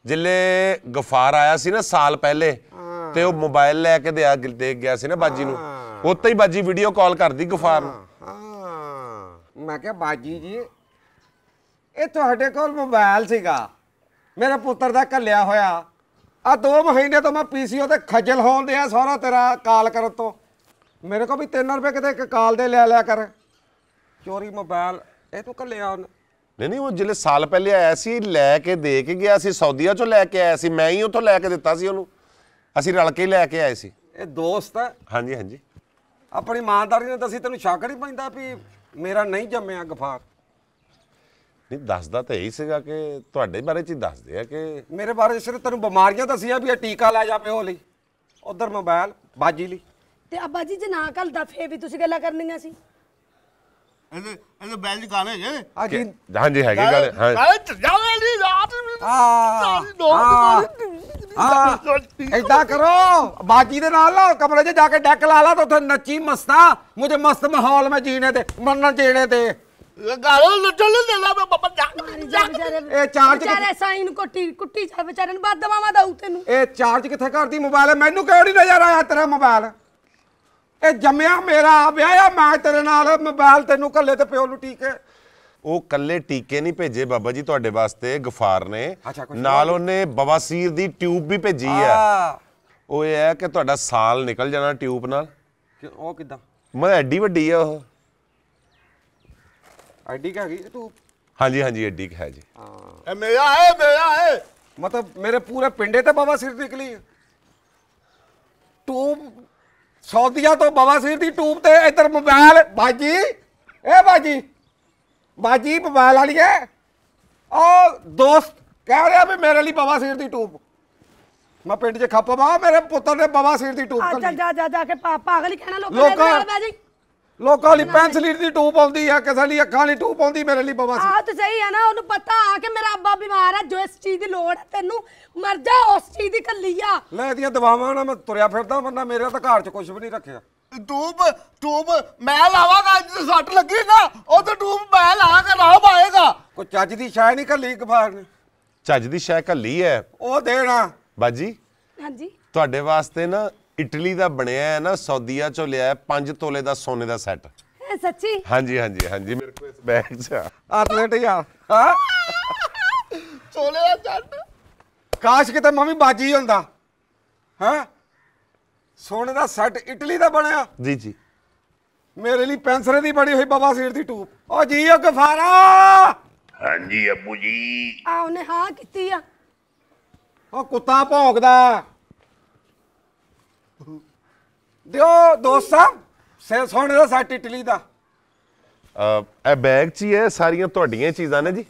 ਜਿੱਲੇ ਗਫਾਰ ਆਇਆ ਸੀ ਨਾ ਸਾਲ ਪਹਿਲੇ ਤੇ ਉਹ ਮੋਬਾਈਲ ਲੈ ਕੇ ਦੇ ਆ ਦੇ ਗਿਆ ਸੀ ਨਾ ਬਾਜੀ ਨੂੰ ਉੱਤੇ ਹੀ ਬਾਜੀ ਵੀਡੀਓ ਕਾਲ ਕਰਦੀ ਗਫਾਰ ਨੂੰ ਹਾਂ ਮੈਂ ਕਿਹਾ ਬਾਜੀ ਜੀ ਇਹ ਤੁਹਾਡੇ ਕੋਲ ਮੋਬਾਈਲ ਸੀਗਾ ਮੇਰੇ ਪੁੱਤਰ ਦਾ ਕੱਲਿਆ ਹੋਇਆ ਆ 2 ਮਹੀਨੇ ਤੋਂ ਮੈਂ ਪੀਸੀਓ ਤੇ ਖੱਜਲ ਹੋਣ ਦਿਆ ਸਾਰਾ ਤੇਰਾ ਕਾਲ ਕਰਨ ਤੋਂ ਮੇਰੇ ਕੋਲ ਵੀ 3 ਰੁਪਏ ਕਿਤੇ ਇੱਕ ਕਾਲ ਦੇ ਲੈ ਲਿਆ ਕਰ ਚੋਰੀ ਮੋਬਾਈਲ ਇਹ ਤੂੰ ਕੱਲਿਆ ਉਹਨੇ ਨਹੀਂ ਨਹੀਂ ਉਹ ਜਿਹੜੇ ਸਾਲ ਪਹਿਲੇ ਆਇਆ ਸੀ ਲੈ ਕੇ ਦੇ ਕੇ ਗਿਆ ਸੀ ਸਾਊਦੀਆ ਚੋਂ ਲੈ ਕੇ ਆਇਆ ਸੀ ਮੈਂ ਹੀ ਉੱਥੋਂ ਲੈ ਕੇ ਦਿੱਤਾ ਸੀ ਉਹਨੂੰ ਅਸੀਂ ਰਲ ਕੇ ਲੈ ਕੇ ਆਏ ਸੀ ਇਹ ਦੋਸਤ ਹੈ ਹਾਂਜੀ ਹਾਂਜੀ ਆਪਣੀ ਇਮਾਨਦਾਰੀ ਨੇ ਦੱਸੀ ਤੈਨੂੰ ਸ਼ੱਕ ਨਹੀਂ ਪੈਂਦਾ ਵੀ ਮੇਰਾ ਨਹੀਂ ਜੰਮਿਆ ਗਫਾਰ ਨਹੀਂ ਦੱਸਦਾ ਤਾਂ ਇਹੀ ਸੀਗਾ ਕਿ ਤੁਹਾਡੇ ਬਾਰੇ ਚ ਹੀ ਦੱਸਦੇ ਆ ਕਿ ਮੇਰੇ ਬਾਰੇ ਸਿਰ ਤੈਨੂੰ ਬਿਮਾਰੀਆਂ ਦੱਸੀਆਂ ਵੀ ਇਹ ਟੀਕਾ ਲੈ ਜਾ ਪਿਓ ਲਈ ਉਧਰ ਮੋਬਾਈਲ ਬਾਜੀ ਲਈ ਤੇ ਅੱਬਾ ਜੀ ਜੇ ਨਾ ਕੱਲ ਦਫੇ ਵੀ ਤੁਸੀਂ ਗੱਲਾਂ ਕਰਨੀਆਂ ਸੀ ਇਹਦੇ ਇਹਦੇ ਬੈਲ ਚ ਗਾਣੇ ਹੈਗੇ ਜੀ ਹਾਂਜੀ ਹਾਂਜੀ ਹੈਗੇ ਗੱਲ ਹਾਂ ਗਾਣੇ ਜਾਵੇ ਜੀ ਰਾਤ ਹਾਂ ਇਦਾਂ ਕਰੋ ਬਾਜੀ ਦੇ ਨਾਲ ਲਾਓ ਕਮਰੇ 'ਚ ਜਾ ਕੇ ਡੈਕ ਲਾ ਲਾ ਤਾਂ ਉੱਥੇ ਨੱਚੀ ਮਸਤਾ ਮੁਝੇ ਮਸਤ ਮਾਹੌਲ ਮੈਂ ਜੀਣੇ ਤੇ ਮੰਨਣ ਜੀਣੇ ਤੇ ਲਗਾ ਲੋ ਲੱਟਲ ਲੱਲਾ ਮੈਂ ਬੱਬਾ ਇਹ ਚਾਰਜ ਕਿੱਥੇ- ਸਾਈਨ ਨੂੰ ਕੁੱਟੀ ਕੁੱਟੀ ਜਾ ਵਿਚਾਰੇ ਨੂੰ ਬਦਵਾਵਾ ਦਊ ਤੈਨੂੰ ਇਹ ਚਾਰਜ ਕਿੱਥੇ ਕਰਦੀ ਮੋਬਾਈਲ ਮੈਨੂੰ ਕਿਉਂ ਨਹੀਂ ਨਜ਼ਰ ਆਇਆ ਤੇਰਾ ਮੋਬਾਈਲ ਇਹ ਜੰਮਿਆ ਮੇਰਾ ਵਿਆਹਿਆ ਮੈਂ ਤੇਰੇ ਨਾਲ ਮੋਬਾਈਲ ਤੈਨੂੰ ਕੱਲੇ ਤੇ ਪਿਓ ਲੂ ਟੀਕੇ ਉਹ ਕੱਲੇ ਟੀਕੇ ਨਹੀਂ ਭੇਜੇ ਬਾਬਾ ਜੀ ਤੁਹਾਡੇ ਵਾਸਤੇ ਗਫਾਰ ਨੇ ਨਾਲ ਉਹਨੇ ਬਵਾਸੀਰ ਦੀ ਟਿਊਬ ਵੀ ਭੇਜੀ ਆ ਉਹ ਇਹ ਹੈ ਕਿ ਤੁਹਾਡਾ ਸਾਲ ਨਿਕਲ ਜਾਣਾ ਟਿਊਬ ਨਾਲ ਉਹ ਕਿਦਾਂ ਮੈਂ ਐਡੀ ਵੱਡੀ ਆ ਉਹ ਅੱਡੀ ਕਾ ਗਈ ਤੂੰ ਹਾਂਜੀ ਹਾਂਜੀ ਅੱਡੀ ਕ ਹੈ ਜੀ ਹਾਂ ਇਹ ਮੇਰਾ ਹੈ ਮੇਰਾ ਹੈ ਮਤਲਬ ਮੇਰੇ ਪੂਰੇ ਪਿੰਡੇ ਤੇ ਬਾਬਾ ਸਿਰ ਨਿਕਲੀ ਟੂਬ ਸੌਦੀਆ ਤੋਂ ਬਾਬਾ ਸਿਰ ਦੀ ਟੂਬ ਤੇ ਇੱਧਰ ਮੋਬਾਈਲ ਬਾਜੀ ਏ ਬਾਜੀ ਬਾਜੀ ਮੋਬਾਈਲ ਵਾਲੀ ਹੈ ਉਹ ਦੋਸਤ ਕਹਿ ਰਿਹਾ ਵੀ ਮੇਰੇ ਲਈ ਬਾਬਾ ਸਿਰ ਦੀ ਟੂਬ ਮੈਂ ਪਿੰਡ 'ਚ ਖੱਪਾ ਮਾ ਮੇਰੇ ਪੁੱਤਰ ਨੇ ਬਾਬਾ ਸਿਰ ਦੀ ਟੂਬ ਕਰ ਲਈ ਜਾ ਜਾ ਜਾ ਕੇ ਪਾਗਲ ਹੀ ਕਹਿਣਾ ਲੋਕਾਂ ਨੇ ਨਾਲ ਬੈ ਜਾਈ ਲੋਕਾਂ ਲਈ ਪੈਨਸਲੀਰ ਦੀ ਟੂਪ ਆਉਂਦੀ ਆ ਕਿਸੇ ਲਈ ਅੱਖਾਂ ਲਈ ਟੂਪ ਆਉਂਦੀ ਮੇਰੇ ਲਈ ਬਵਾਸ ਆ ਤਾਂ ਸਹੀ ਆ ਨਾ ਉਹਨੂੰ ਪਤਾ ਆ ਕਿ ਮੇਰਾ ਅੱਬਾ ਬਿਮਾਰ ਆ ਜੋ ਇਸ ਚੀਜ਼ ਦੀ ਲੋੜ ਹੈ ਤੈਨੂੰ ਮਰ ਜਾ ਉਸ ਚੀਜ਼ ਦੀ ਕੱਲੀ ਆ ਲੈ ਦੀਆਂ ਦਵਾਵਾਂ ਨਾ ਮੈਂ ਤੁਰਿਆ ਫਿਰਦਾ ਬੰਦਾ ਮੇਰੇ ਤਾਂ ਘਰ 'ਚ ਕੁਝ ਵੀ ਨਹੀਂ ਰੱਖਿਆ ਟੂਪ ਟੂਪ ਮੈਂ ਲਾਵਾਂਗਾ ਅੱਜ ਸੱਟ ਲੱਗੀ ਨਾ ਉਹ ਤਾਂ ਟੂਪ ਮੈਂ ਲਾ ਕੇ ਨਾ ਪਾਏਗਾ ਕੋਈ ਚੱਜ ਦੀ ਸ਼ਾਇ ਨਹੀਂ ਕੱਲੀ ਕਫਾਰ ਨੇ ਚੱਜ ਦੀ ਸ਼ਾਇ ਕੱਲੀ ਹੈ ਉਹ ਦੇਣਾ ਬਾਜੀ ਹਾਂਜੀ ਤੁਹਾਡੇ ਵਾਸਤੇ ਨਾ ਇਟਲੀ ਦਾ ਬਣਿਆ ਹੈ ਨਾ ਸਾਊਦੀਆ ਚੋਂ ਲਿਆ 5 ਤੋਲੇ ਦਾ ਸੋਨੇ ਦਾ ਸੈੱਟ ਸੱਚੀ ਹਾਂਜੀ ਹਾਂਜੀ ਹਾਂਜੀ ਮੇਰੇ ਕੋਲ ਇਸ ਬੈਗ 'ਚ ਆ ਯਾਰ ਹਾਂ ਚੋਲੇ ਦਾ ਜੱਟ ਕਾਸ਼ ਕਿਤੇ ਮੰਮੀ ਵੀ ਬਾਜੀ ਹੁੰਦਾ ਹਾਂ ਸੋਨੇ ਦਾ ਸੈੱਟ ਇਟਲੀ ਦਾ ਬਣਿਆ ਜੀ ਜੀ ਮੇਰੇ ਲਈ ਪੈਂਸਰੇ ਦੀ ਬੜੀ ਹੋਈ ਬਾਬਾ ਸੀਰ ਦੀ ਟੂਪ ਓ ਜੀ ਓ ਗਫਾਰਾ ਹਾਂਜੀ ਅੱਬੂ ਜੀ ਆ ਉਹਨੇ ਹਾਂ ਕੀਤੀ ਆ ਉਹ ਕੁੱਤਾ ਭੌਂਕਦਾ ਦਿਓ ਦੋਸਤ ਸਾਹਿਬ ਸੇ ਸੋਹਣੇ ਦਾ ਸੈਟ ਇਟਲੀ ਦਾ ਇਹ ਬੈਗ 'ਚ ਹੀ ਹੈ ਸਾਰੀਆਂ ਤੁਹਾਡੀਆਂ ਚੀਜ਼ਾਂ ਨੇ ਜੀ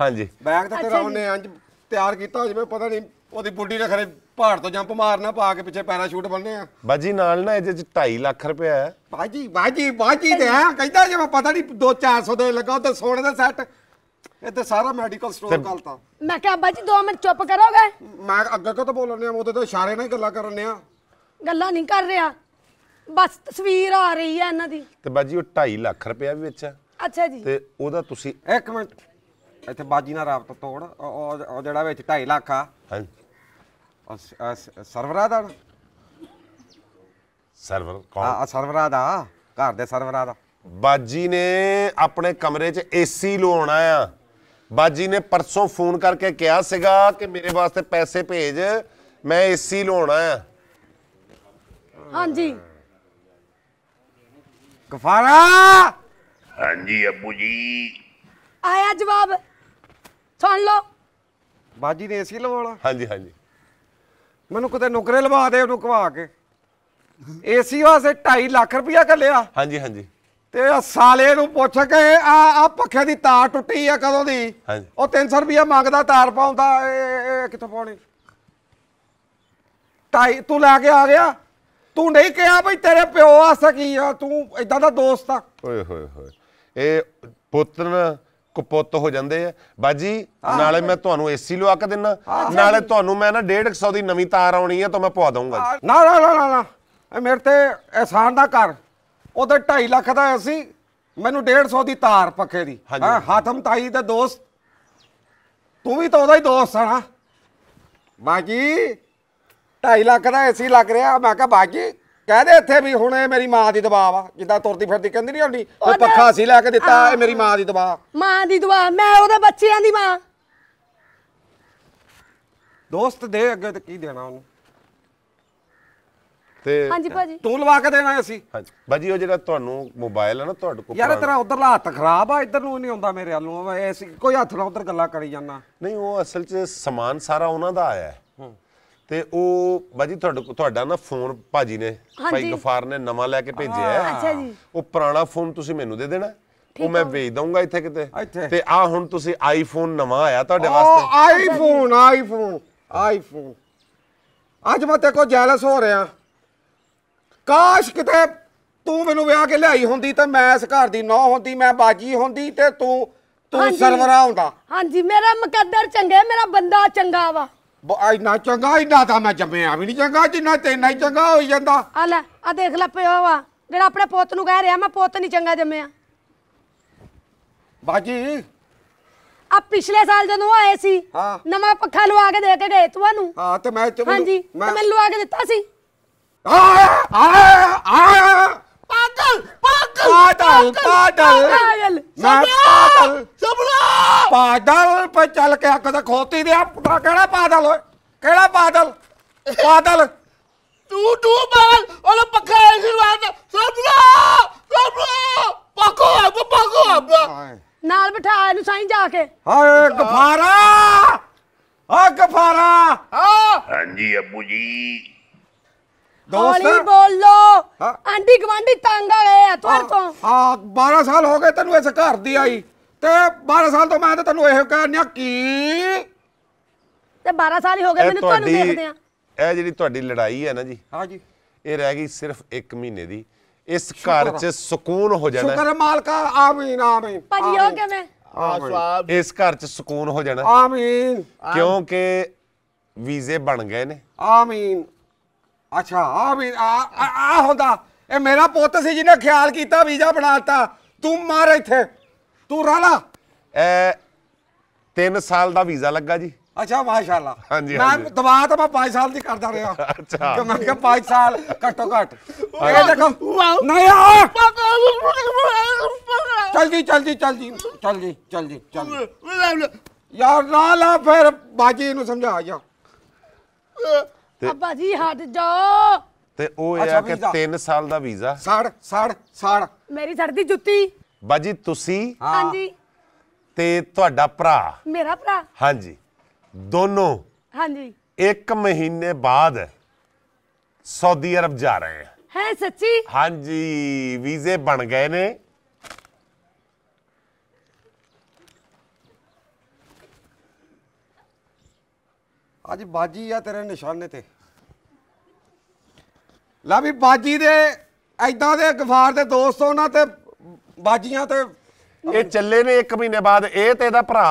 ਹਾਂਜੀ ਬੈਗ ਤਾਂ ਤੇਰਾ ਉਹਨੇ ਅੰਜ ਤਿਆਰ ਕੀਤਾ ਜਿਵੇਂ ਪਤਾ ਨਹੀਂ ਉਹਦੀ ਬੁੱਢੀ ਨੇ ਖਰੇ ਪਹਾੜ ਤੋਂ ਜੰਪ ਮਾਰਨਾ ਪਾ ਕੇ ਪਿੱਛੇ ਪੈਰਾਸ਼ੂਟ ਬੰਨੇ ਆ ਬਾਜੀ ਨਾਲ ਨਾ ਇਹਦੇ ਚ 2.5 ਲੱਖ ਰੁਪਇਆ ਹੈ ਬਾਜੀ ਬਾਜੀ ਬਾਜੀ ਤੇ ਆ ਕਹਿੰਦਾ ਜਿਵੇਂ ਪਤਾ ਨਹੀਂ 2-400 ਦੇ ਲੱਗਾ ਤਾਂ ਸੋਨੇ ਦਾ ਸੈੱਟ ਇੱਥੇ ਸਾਰਾ ਮੈਡੀਕਲ ਸਟੋਰ ਕਰਤਾ ਮੈਂ ਕਿਹਾ ਬਾਜੀ 2 ਮਿੰਟ ਚੁੱਪ ਕਰੋਗੇ ਮੈਂ ਅੱਗੇ ਕਿਉਂ ਤਾਂ ਬੋਲਣੇ ਆ ਉਹਦੇ ਤਾਂ ਇਸ਼ਾਰੇ ਨਾਲ ਹੀ ਗੱਲਾਂ ਕਰਨੇ ਆ ਗੱਲਾਂ ਨਹੀਂ ਕਰ ਰਿਹਾ ਬਸ ਤਸਵੀਰ ਆ ਰਹੀ ਹੈ ਇਹਨਾਂ ਦੀ ਤੇ ਬਾਜੀ ਉਹ 2.5 ਲੱਖ ਰੁਪਇਆ ਵੀ ਵਿੱਚ ਆ ਅੱਛਾ ਜੀ ਤੇ ਉਹਦਾ ਤੁਸੀਂ ਇੱਕ ਮਿੰਟ ਇੱਥੇ ਬਾਜੀ ਨਾਲ ਰਾਬਤਾ ਤੋੜ ਉਹ- ਜਿਹੜਾ ਵਿੱਚ 2.5 ਲੱਖ ਆ ਹਾਂ ਸਰਵਰਾ ਦਾ ਸਰਵਰ ਕੌਣ ਆ ਸਰਵਰਾ ਦਾ ਘਰ ਦੇ ਸਰਵਰਾ ਦਾ ਬਾਜੀ ਨੇ ਆਪਣੇ ਕਮਰੇ 'ਚ ਏਸੀ ਲਵਾਉਣਾ ਆ ਬਾਜੀ ਨੇ ਪਰਸੋਂ ਫੋਨ ਕਰਕੇ ਕਿਹਾ ਸੀਗਾ ਕਿ ਮੇਰੇ ਵਾਸਤੇ ਪੈਸੇ ਭੇਜ ਮੈਂ ਏਸੀ ਲਵਾਉਣਾ ਆ ਹਾਂਜੀ ਕਫਾਰਾ ਹਾਂਜੀ ਅੱਬੂ ਜੀ ਆਇਆ ਜਵਾਬ ਸੁਣ ਲਓ ਬਾਜੀ ਨੇ ਏਸੀ ਲਵਾਉਣਾ ਹਾਂਜੀ ਹਾਂਜੀ ਮੈਨੂੰ ਕਿਤੇ ਨੁਕਰੇ ਲਵਾ ਦੇ ਉਹਨੂੰ ਕਵਾ ਕੇ ਏਸੀ ਵਾਸਤੇ 2.5 ਲੱਖ ਰੁਪਇਆ ਕੱਲਿਆ ਹਾਂਜੀ ਹਾਂਜੀ ਤੇ ਆ ਸਾਲੇ ਨੂੰ ਪੁੱਛ ਕੇ ਆ ਆ ਪੱਖੇ ਦੀ ਤਾਰ ਟੁੱਟੀ ਆ ਕਦੋਂ ਦੀ ਉਹ 300 ਰੁਪਇਆ ਮੰਗਦਾ ਤਾਰ ਪਾਉਂਦਾ ਇਹ ਕਿੱਥੋਂ ਪਾਉਣੀ ਢਾਈ ਤੂੰ ਲੈ ਕੇ ਆ ਗਿਆ ਤੂੰ ਨਹੀਂ ਕਿਹਾ ਬਈ ਤੇਰੇ ਪਿਓ ਆ ਕੀ ਆ ਤੂੰ ਇਦਾਂ ਦਾ ਦੋਸਤ ਆ ਓਏ ਹੋਏ ਹੋਏ ਇਹ ਪੁੱਤਰ ਕਪੁੱਤ ਹੋ ਜਾਂਦੇ ਆ ਬਾਜੀ ਨਾਲੇ ਮੈਂ ਤੁਹਾਨੂੰ ਏਸੀ ਲਵਾ ਕੇ ਦਿੰਨਾ ਨਾਲੇ ਤੁਹਾਨੂੰ ਮੈਂ ਨਾ 150 ਦੀ ਨਵੀਂ ਤਾਰ ਆਉਣੀ ਆ ਤਾਂ ਮੈਂ ਪਵਾ ਦਊਂਗਾ ਨਾ ਨਾ ਨਾ ਨਾ ਇਹ ਮੇਰੇ ਤੇ ਅਹਿਸਾਨ ਦਾ ਕਰ ਉਹਦੇ 2.5 ਲੱਖ ਦਾ ਐਸੀ ਮੈਨੂੰ 150 ਦੀ ਤਾਰ ਪੱਖੇ ਦੀ ਹਾਂ ਹਾਤਮ ਤਾਈ ਦਾ ਦੋਸਤ ਤੂੰ ਵੀ ਤਾਂ ਉਹਦਾ ਹੀ ਦੋਸਤ ਆ ਨਾ ਬਾਜੀ 2.5 ਲੱਖ ਦਾ ਏਸੀ ਲੱਗ ਰਿਹਾ ਮੈਂ ਕਿਹਾ ਬਾਜੀ ਕਹਦੇ ਇੱਥੇ ਵੀ ਹੁਣ ਇਹ ਮੇਰੀ ਮਾਂ ਦੀ ਦਬਾਅ ਆ ਜਿੱਦਾਂ ਤੁਰਦੀ ਫਿਰਦੀ ਕਹਿੰਦੀ ਨਹੀਂ ਹੁੰਦੀ ਉਹ ਪੱਖਾ ਸੀ ਲੈ ਕੇ ਦਿੱਤਾ ਇਹ ਮੇਰੀ ਮਾਂ ਦੀ ਦਬਾਅ ਮਾਂ ਦੀ ਦਬਾਅ ਮੈਂ ਉਹਦੇ ਬੱਚਿਆਂ ਦੀ ਮਾਂ ਦੋਸਤ ਦੇ ਅੱਗੇ ਤੇ ਕੀ ਦੇਣਾ ਉਹਨੂੰ ਤੇ ਹਾਂਜੀ ਭਾਜੀ ਤੂੰ ਲਵਾ ਕੇ ਦੇਣਾ ਅਸੀਂ ਹਾਂਜੀ ਭਾਜੀ ਉਹ ਜਿਹੜਾ ਤੁਹਾਨੂੰ ਮੋਬਾਈਲ ਹੈ ਨਾ ਤੁਹਾਡੇ ਕੋਲ ਯਾਰ ਤੇਰਾ ਉਧਰਲਾ ਹੱਥ ਖਰਾਬ ਆ ਇੱਧਰ ਨੂੰ ਨਹੀਂ ਆਉਂਦਾ ਮੇਰੇ ਵੱਲੋਂ ਐਸੀ ਕੋਈ ਹੱਥ ਨਾਲ ਉਧਰ ਗੱਲਾਂ ਕਰੀ ਜਾਂਦਾ ਨਹੀਂ ਉਹ ਅਸਲ 'ਚ ਸਮਾਨ ਸਾਰਾ ਉਹਨਾਂ ਦਾ ਆਇਆ ਹੈ ਤੇ ਉਹ ਬਾਜੀ ਤੁਹਾਡਾ ਤੁਹਾਡਾ ਨਾ ਫੋਨ ਭਾਜੀ ਨੇ ਭਾਈ ਗਫਾਰ ਨੇ ਨਵਾਂ ਲੈ ਕੇ ਭੇਜਿਆ ਹੈ ਉਹ ਪੁਰਾਣਾ ਫੋਨ ਤੁਸੀਂ ਮੈਨੂੰ ਦੇ ਦੇਣਾ ਉਹ ਮੈਂ ਵੇਚ ਦਊਂਗਾ ਇੱਥੇ ਕਿਤੇ ਤੇ ਆ ਹੁਣ ਤੁਸੀਂ ਆਈਫੋਨ ਨਵਾਂ ਆਇਆ ਤੁਹਾਡੇ ਵਾਸਤੇ ਉਹ ਆਈਫੋਨ ਆਈਫੋਨ ਆਈਫੋਨ ਅੱਜ ਮੈਂ ਤੇ ਕੋ ਜੈਲਸ ਹੋ ਰਿਹਾ ਕਾਸ਼ ਕਿਤੇ ਤੂੰ ਮੈਨੂੰ ਵਿਆਹ ਕੇ ਲਿਆਈ ਹੁੰਦੀ ਤੇ ਮੈਂ ਇਸ ਘਰ ਦੀ ਨੌ ਹੁੰਦੀ ਮੈਂ ਬਾਜੀ ਹੁੰਦੀ ਤੇ ਤੂੰ ਤੂੰ ਸਰਵਰਾ ਹੁੰਦਾ ਹਾਂਜੀ ਮੇਰਾ ਮੁਕੱਦਰ ਚੰਗਾ ਮੇਰਾ ਬੰਦਾ ਚੰਗਾ ਵਾ ਬੋ ਇੰਨਾ ਚੰਗਾ ਇੰਨਾ ਤਾਂ ਮੈਂ ਜੰਮਿਆ ਵੀ ਨਹੀਂ ਚੰਗਾ ਜਿੰਨਾ ਤੇ ਨਹੀਂ ਹੀ ਚੰਗਾ ਹੋਈ ਜਾਂਦਾ ਆ ਲੈ ਆ ਦੇਖ ਲੈ ਪਿਓ ਆ ਜਿਹੜਾ ਆਪਣੇ ਪੁੱਤ ਨੂੰ ਕਹਿ ਰਿਹਾ ਮੈਂ ਪੁੱਤ ਨਹੀਂ ਚੰਗਾ ਜੰਮਿਆ ਬਾਜੀ ਆ ਪਿਛਲੇ ਸਾਲ ਜਦੋਂ ਆਏ ਸੀ ਹਾਂ। ਨਵਾਂ ਪੱਖਾ ਲਵਾ ਕੇ ਦੇ ਕੇ ਗਏ ਤੁਹਾਨੂੰ ਹਾਂ ਤੇ ਮੈਂ ਹਾਂਜੀ ਤੇ ਮੈਂ ਲਵਾ ਕੇ ਦਿੱਤਾ ਸੀ ਆ ਆ ਆ ਪਾਗਲ ਪਾਗਲ ਪਾਗਲ ਪਾਗਲ ਮੈਂ ਪਾਗਲ ਸਭਲਾ ਪਾਗਲ ਪੇ ਚੱਲ ਕੇ ਅੱਖ ਤਾਂ ਖੋਤੀ ਦੇ ਆ ਪੁੱਤਰਾ ਕਿਹੜਾ ਪਾਗਲ ਓਏ ਕਿਹੜਾ ਪਾਗਲ ਪਾਗਲ ਤੂੰ ਤੂੰ ਬਾਲ ਉਹ ਪੱਖਾ ਆਸ਼ੀਰਵਾਦ ਸਭਲਾ ਸਭਲਾ ਪਾਕੋ ਆ ਪਾਕੋ ਆ ਨਾਲ ਬਿਠਾ ਇਹਨੂੰ ਸਾਈਂ ਜਾ ਕੇ ਹਾਏ ਗਫਾਰਾ ਆ ਗਫਾਰਾ ਹਾਂ ਹਾਂਜੀ ਅੱਬੂ ਜੀ ਦੋਸਤ ਹੌਲੀ ਬੋਲੋ ਹਾਂ। ਆਂਟੀ ਗਵਾਂਢੀ ਤੰਗ ਆ ਗਏ ਆ ਤੁਹਾਡੇ ਤੋਂ ਹਾਂ 12 ਸਾਲ ਹੋ ਗਏ ਤੈਨੂੰ ਇਸ ਘਰ ਦੀ ਆਈ ਤੇ 12 ਸਾਲ ਤੋਂ ਮੈਂ ਤਾਂ ਤੈਨੂੰ ਇਹੋ ਕਹਿੰਨਿਆ ਕਿ ਤੇ 12 ਸਾਲ ਹੀ ਹੋ ਗਏ ਮੈਨੂੰ ਤੁਹਾਨੂੰ ਦੇਖਦੇ ਆ ਇਹ ਜਿਹੜੀ ਤੁਹਾਡੀ ਲੜਾਈ ਹੈ ਨਾ ਜੀ ਹਾਂ ਜੀ ਇਹ ਰਹਿ ਗਈ ਸਿਰਫ 1 ਮਹੀਨੇ ਦੀ ਇਸ ਘਰ 'ਚ ਸਕੂਨ ਹੋ ਜਾਣਾ ਸ਼ੁਕਰ ਮਾਲਕਾ ਆਮੀਨ ਆਮੀਨ ਭਾਜੀ ਉਹ ਕਿਵੇਂ ਆ ਸਵਾਬ ਇਸ ਘਰ 'ਚ ਸਕੂਨ ਹੋ ਜਾਣਾ ਆਮੀਨ ਕਿਉਂਕਿ ਵੀਜ਼ੇ ਬਣ ਗਏ ਨੇ ਆਮੀਨ ਅੱਛਾ ਆ ਵੀ ਆ ਆ ਹੁੰਦਾ ਇਹ ਮੇਰਾ ਪੁੱਤ ਸੀ ਜਿਹਨੇ ਖਿਆਲ ਕੀਤਾ ਵੀਜ਼ਾ ਬਣਾਤਾ ਤੂੰ ਮਾਰ ਇੱਥੇ ਤੂੰ ਰਾਲਾ ਐ 3 ਸਾਲ ਦਾ ਵੀਜ਼ਾ ਲੱਗਾ ਜੀ ਅੱਛਾ ਮਾਸ਼ਾਅੱਲਾ ਮੈਂ ਦਵਾ ਤਾਂ ਮੈਂ 5 ਸਾਲ ਦੀ ਕਰਦਾ ਰਿਹਾ ਅੱਛਾ ਮੈਂ ਕਿਹਾ 5 ਸਾਲ ਘੱਟੋ ਘੱਟ ਇਹ ਦੇਖੋ ਨਹੀਂ ਆ ਚੱਲ ਜੀ ਚੱਲ ਜੀ ਚੱਲ ਜੀ ਚੱਲ ਜੀ ਚੱਲ ਜੀ ਚੱਲ ਯਾਰ ਨਾ ਲਾ ਫਿਰ ਬਾਜੀ ਨੂੰ ਸਮਝਾ ਜਾ ਅੱਬਾ ਜੀ ਹਟ ਜਾਓ ਤੇ ਉਹ ਇਹ ਆ ਕਿ 3 ਸਾਲ ਦਾ ਵੀਜ਼ਾ ਸੜ ਸੜ ਸੜ ਮੇਰੀ ਸੜਦੀ ਜੁੱਤੀ ਬਾਜੀ ਤੁਸੀਂ ਹਾਂਜੀ ਤੇ ਤੁਹਾਡਾ ਭਰਾ ਮੇਰਾ ਭਰਾ ਹਾਂਜੀ ਦੋਨੋਂ ਹਾਂਜੀ 1 ਮਹੀਨੇ ਬਾਅਦ ਸਾਊਦੀ ਅਰਬ ਜਾ ਰਹੇ ਹੈ ਹੈ ਸੱਚੀ ਹਾਂਜੀ ਵੀਜ਼ੇ ਬਣ ਗਏ ਨੇ ਅੱਜ ਬਾਜੀ ਆ ਤੇਰੇ ਨਿਸ਼ਾਨੇ ਤੇ ਲਾ ਵੀ ਬਾਜੀ ਦੇ ਐਦਾਂ ਦੇ ਗਫਾਰ ਦੇ ਦੋਸਤ ਉਹਨਾਂ ਤੇ ਬਾਜੀਆਂ ਤੇ ਇਹ ਚੱਲੇ ਨੇ 1 ਮਹੀਨੇ ਬਾਅਦ ਇਹ ਤੇ ਇਹਦਾ ਭਰਾ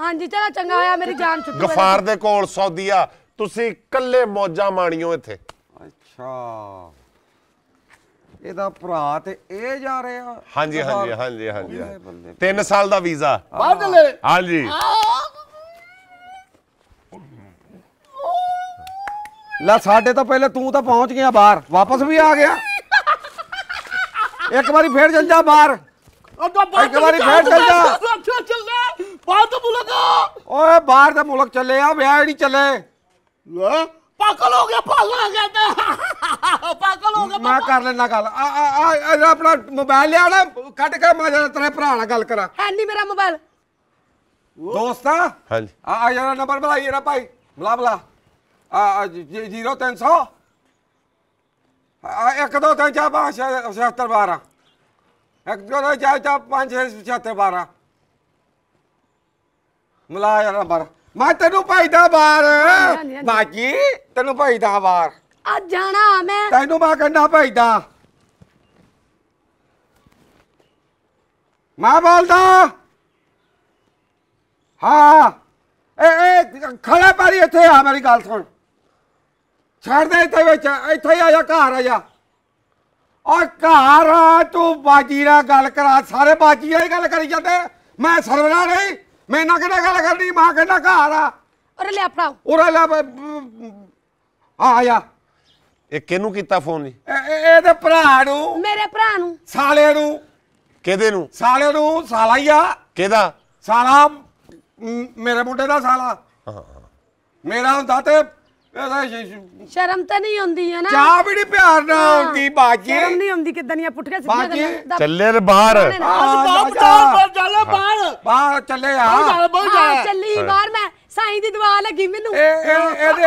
ਹਾਂਜੀ ਚਲਾ ਚੰਗਾ ਹੋਇਆ ਮੇਰੀ ਜਾਨ ਚੁੱਕੀ ਗਫਾਰ ਦੇ ਕੋਲ ਸੌਦੀਆ ਤੁਸੀਂ ਕੱਲੇ ਮੌਜਾਂ ਮਾਣੀਓ ਇੱਥੇ ਅੱਛਾ ਇਹਦਾ ਭਰਾ ਤੇ ਇਹ ਜਾ ਰਹੇ ਆ ਹਾਂਜੀ ਹਾਂਜੀ ਹਾਂਜੀ ਹਾਂਜੀ 3 ਸਾਲ ਦਾ ਵੀਜ਼ਾ ਬਾਹਰ ਚਲੇ ਹਾਂਜੀ ਲੈ ਸਾਡੇ ਤਾਂ ਪਹਿਲੇ ਤੂੰ ਤਾਂ ਪਹੁੰਚ ਗਿਆ ਬਾਹਰ ਵਾਪਸ ਵੀ ਆ ਗਿਆ ਇੱਕ ਵਾਰੀ ਫੇਰ ਚੱਲ ਜਾ ਬਾਹਰ ਇੱਕ ਵਾਰੀ ਫੇਰ ਚੱਲ ਜਾ ਬਾਹਰ ਤਾਂ ਮੁਲਕ ਓਏ ਬਾਹਰ ਦਾ ਮੁਲਕ ਚੱਲੇ ਆ ਵਿਆਹ ਨਹੀਂ ਚੱਲੇ ਲੈ ਪਾਗਲ ਹੋ ਗਿਆ ਪਾਗਲ ਹੋ ਗਿਆ ਤੇ ਪਾਗਲ ਹੋ ਗਿਆ ਮੈਂ ਕਰ ਲੈਣਾ ਗੱਲ ਆ ਆ ਆ ਆਪਣਾ ਮੋਬਾਈਲ ਲਿਆ ਨਾ ਕੱਟ ਕੇ ਮੈਂ ਜਰਾ ਤੇਰੇ ਭਰਾ ਨਾਲ ਗੱਲ ਕਰਾਂ ਹੈ ਨਹੀਂ ਮੇਰਾ ਮੋਬਾਈਲ ਦੋਸਤਾ ਹਾਂਜੀ ਆ ਆ ਜਰਾ ਨੰਬਰ ਬੁਲਾਈਏ ਨਾ ਭਾਈ ਬੁਲਾ ਬੁਲਾ ਆ 0300 ਆ 1 2 3 4 5 76 12 1 2 3 4 5 76 12 ਮਿਲਾ ਯਾਰ ਬਾਰ ਮੈਂ ਤੈਨੂੰ ਭਾਈਦਾ ਬਾਰ ਬਾਜੀ ਤੈਨੂੰ ਭਾਈਦਾ ਬਾਰ ਆ ਜਾਣਾ ਮੈਂ ਤੈਨੂੰ ਮੈਂ ਕਹਿੰਦਾ ਭਾਈਦਾ ਮੈਂ ਬੋਲਦਾ ਹਾਂ ਏ ਏ ਖੜਾ ਪਾਰੀ ਇੱਥੇ ਆ ਮੇਰੀ ਗੱਲ ਸੁਣ ਛੱਡ ਦੇ ਇੱਥੇ ਵਿੱਚ ਇੱਥੇ ਹੀ ਆ ਜਾ ਘਰ ਆ ਜਾ ਆ ਘਰ ਆ ਤੂੰ ਬਾਜੀ ਨਾਲ ਗੱਲ ਕਰਾ ਸਾਰੇ ਬਾਜੀ ਨਾਲ ਗੱਲ ਕਰੀ ਜਾਂਦੇ ਮੈਂ ਸਰਵਰਾ ਨਹੀਂ ਮੈਂ ਨਾ ਕਿਹੜਾ ਗੱਲ ਕਰਨੀ ਮਾਂ ਕਹਿੰਦਾ ਘਰ ਆ ਉਰੇ ਲੈ ਆਪਣਾ ਉਰੇ ਲੈ ਆ ਆ ਜਾ ਇਹ ਕਿਹਨੂੰ ਕੀਤਾ ਫੋਨ ਇਹ- ਇਹਦੇ ਭਰਾ ਨੂੰ ਮੇਰੇ ਭਰਾ ਨੂੰ ਸਾਲੇ ਨੂੰ ਕਿਹਦੇ ਨੂੰ ਸਾਲੇ ਨੂੰ ਸਾਲਾ ਹੀ ਆ ਕਿਹਦਾ ਸਾਲਾ ਮੇਰੇ ਮੁੰਡੇ ਦਾ ਸਾਲਾ ਹਾਂ ਮੇਰਾ ਹੁੰਦਾ ਤੇ ਇਹਦਾ ਸ਼ੀਸ਼ੂ- ਸ਼ਰਮ ਤਾਂ ਨਹੀਂ ਆਉਂਦੀ ਹੈ ਨਾ ਚਾਹ ਵੀ ਨਹੀਂ ਪਿਆਰ ਨਾਲ ਹੁੰਦੀ ਬਾਜੀ ਸ਼ਰਮ ਨਹੀਂ ਆਉਂਦੀ ਕਿਦਾਂ ਨਹੀਂ ਪੁੱਠੀਆਂ ਸਿੱਧੀਆਂ ਬਾਕੀ- ਚੱਲੇ ਰੇ ਬਾਹਰ ਹਾਂ, ਬਾਹਰ ਚੱਲ ਬਾਹਰ ਬਾਹਰ ਚੱਲੇ ਆ ਬਹੁਤ ਹਾਂ, ਜਾ ਚੱਲੀ ਬਾਹਰ ਮੈਂ ਸਾਈਂ ਦੀ ਦਵਾ ਲੱਗੀ ਮੈਨੂੰ ਇਹਦੇ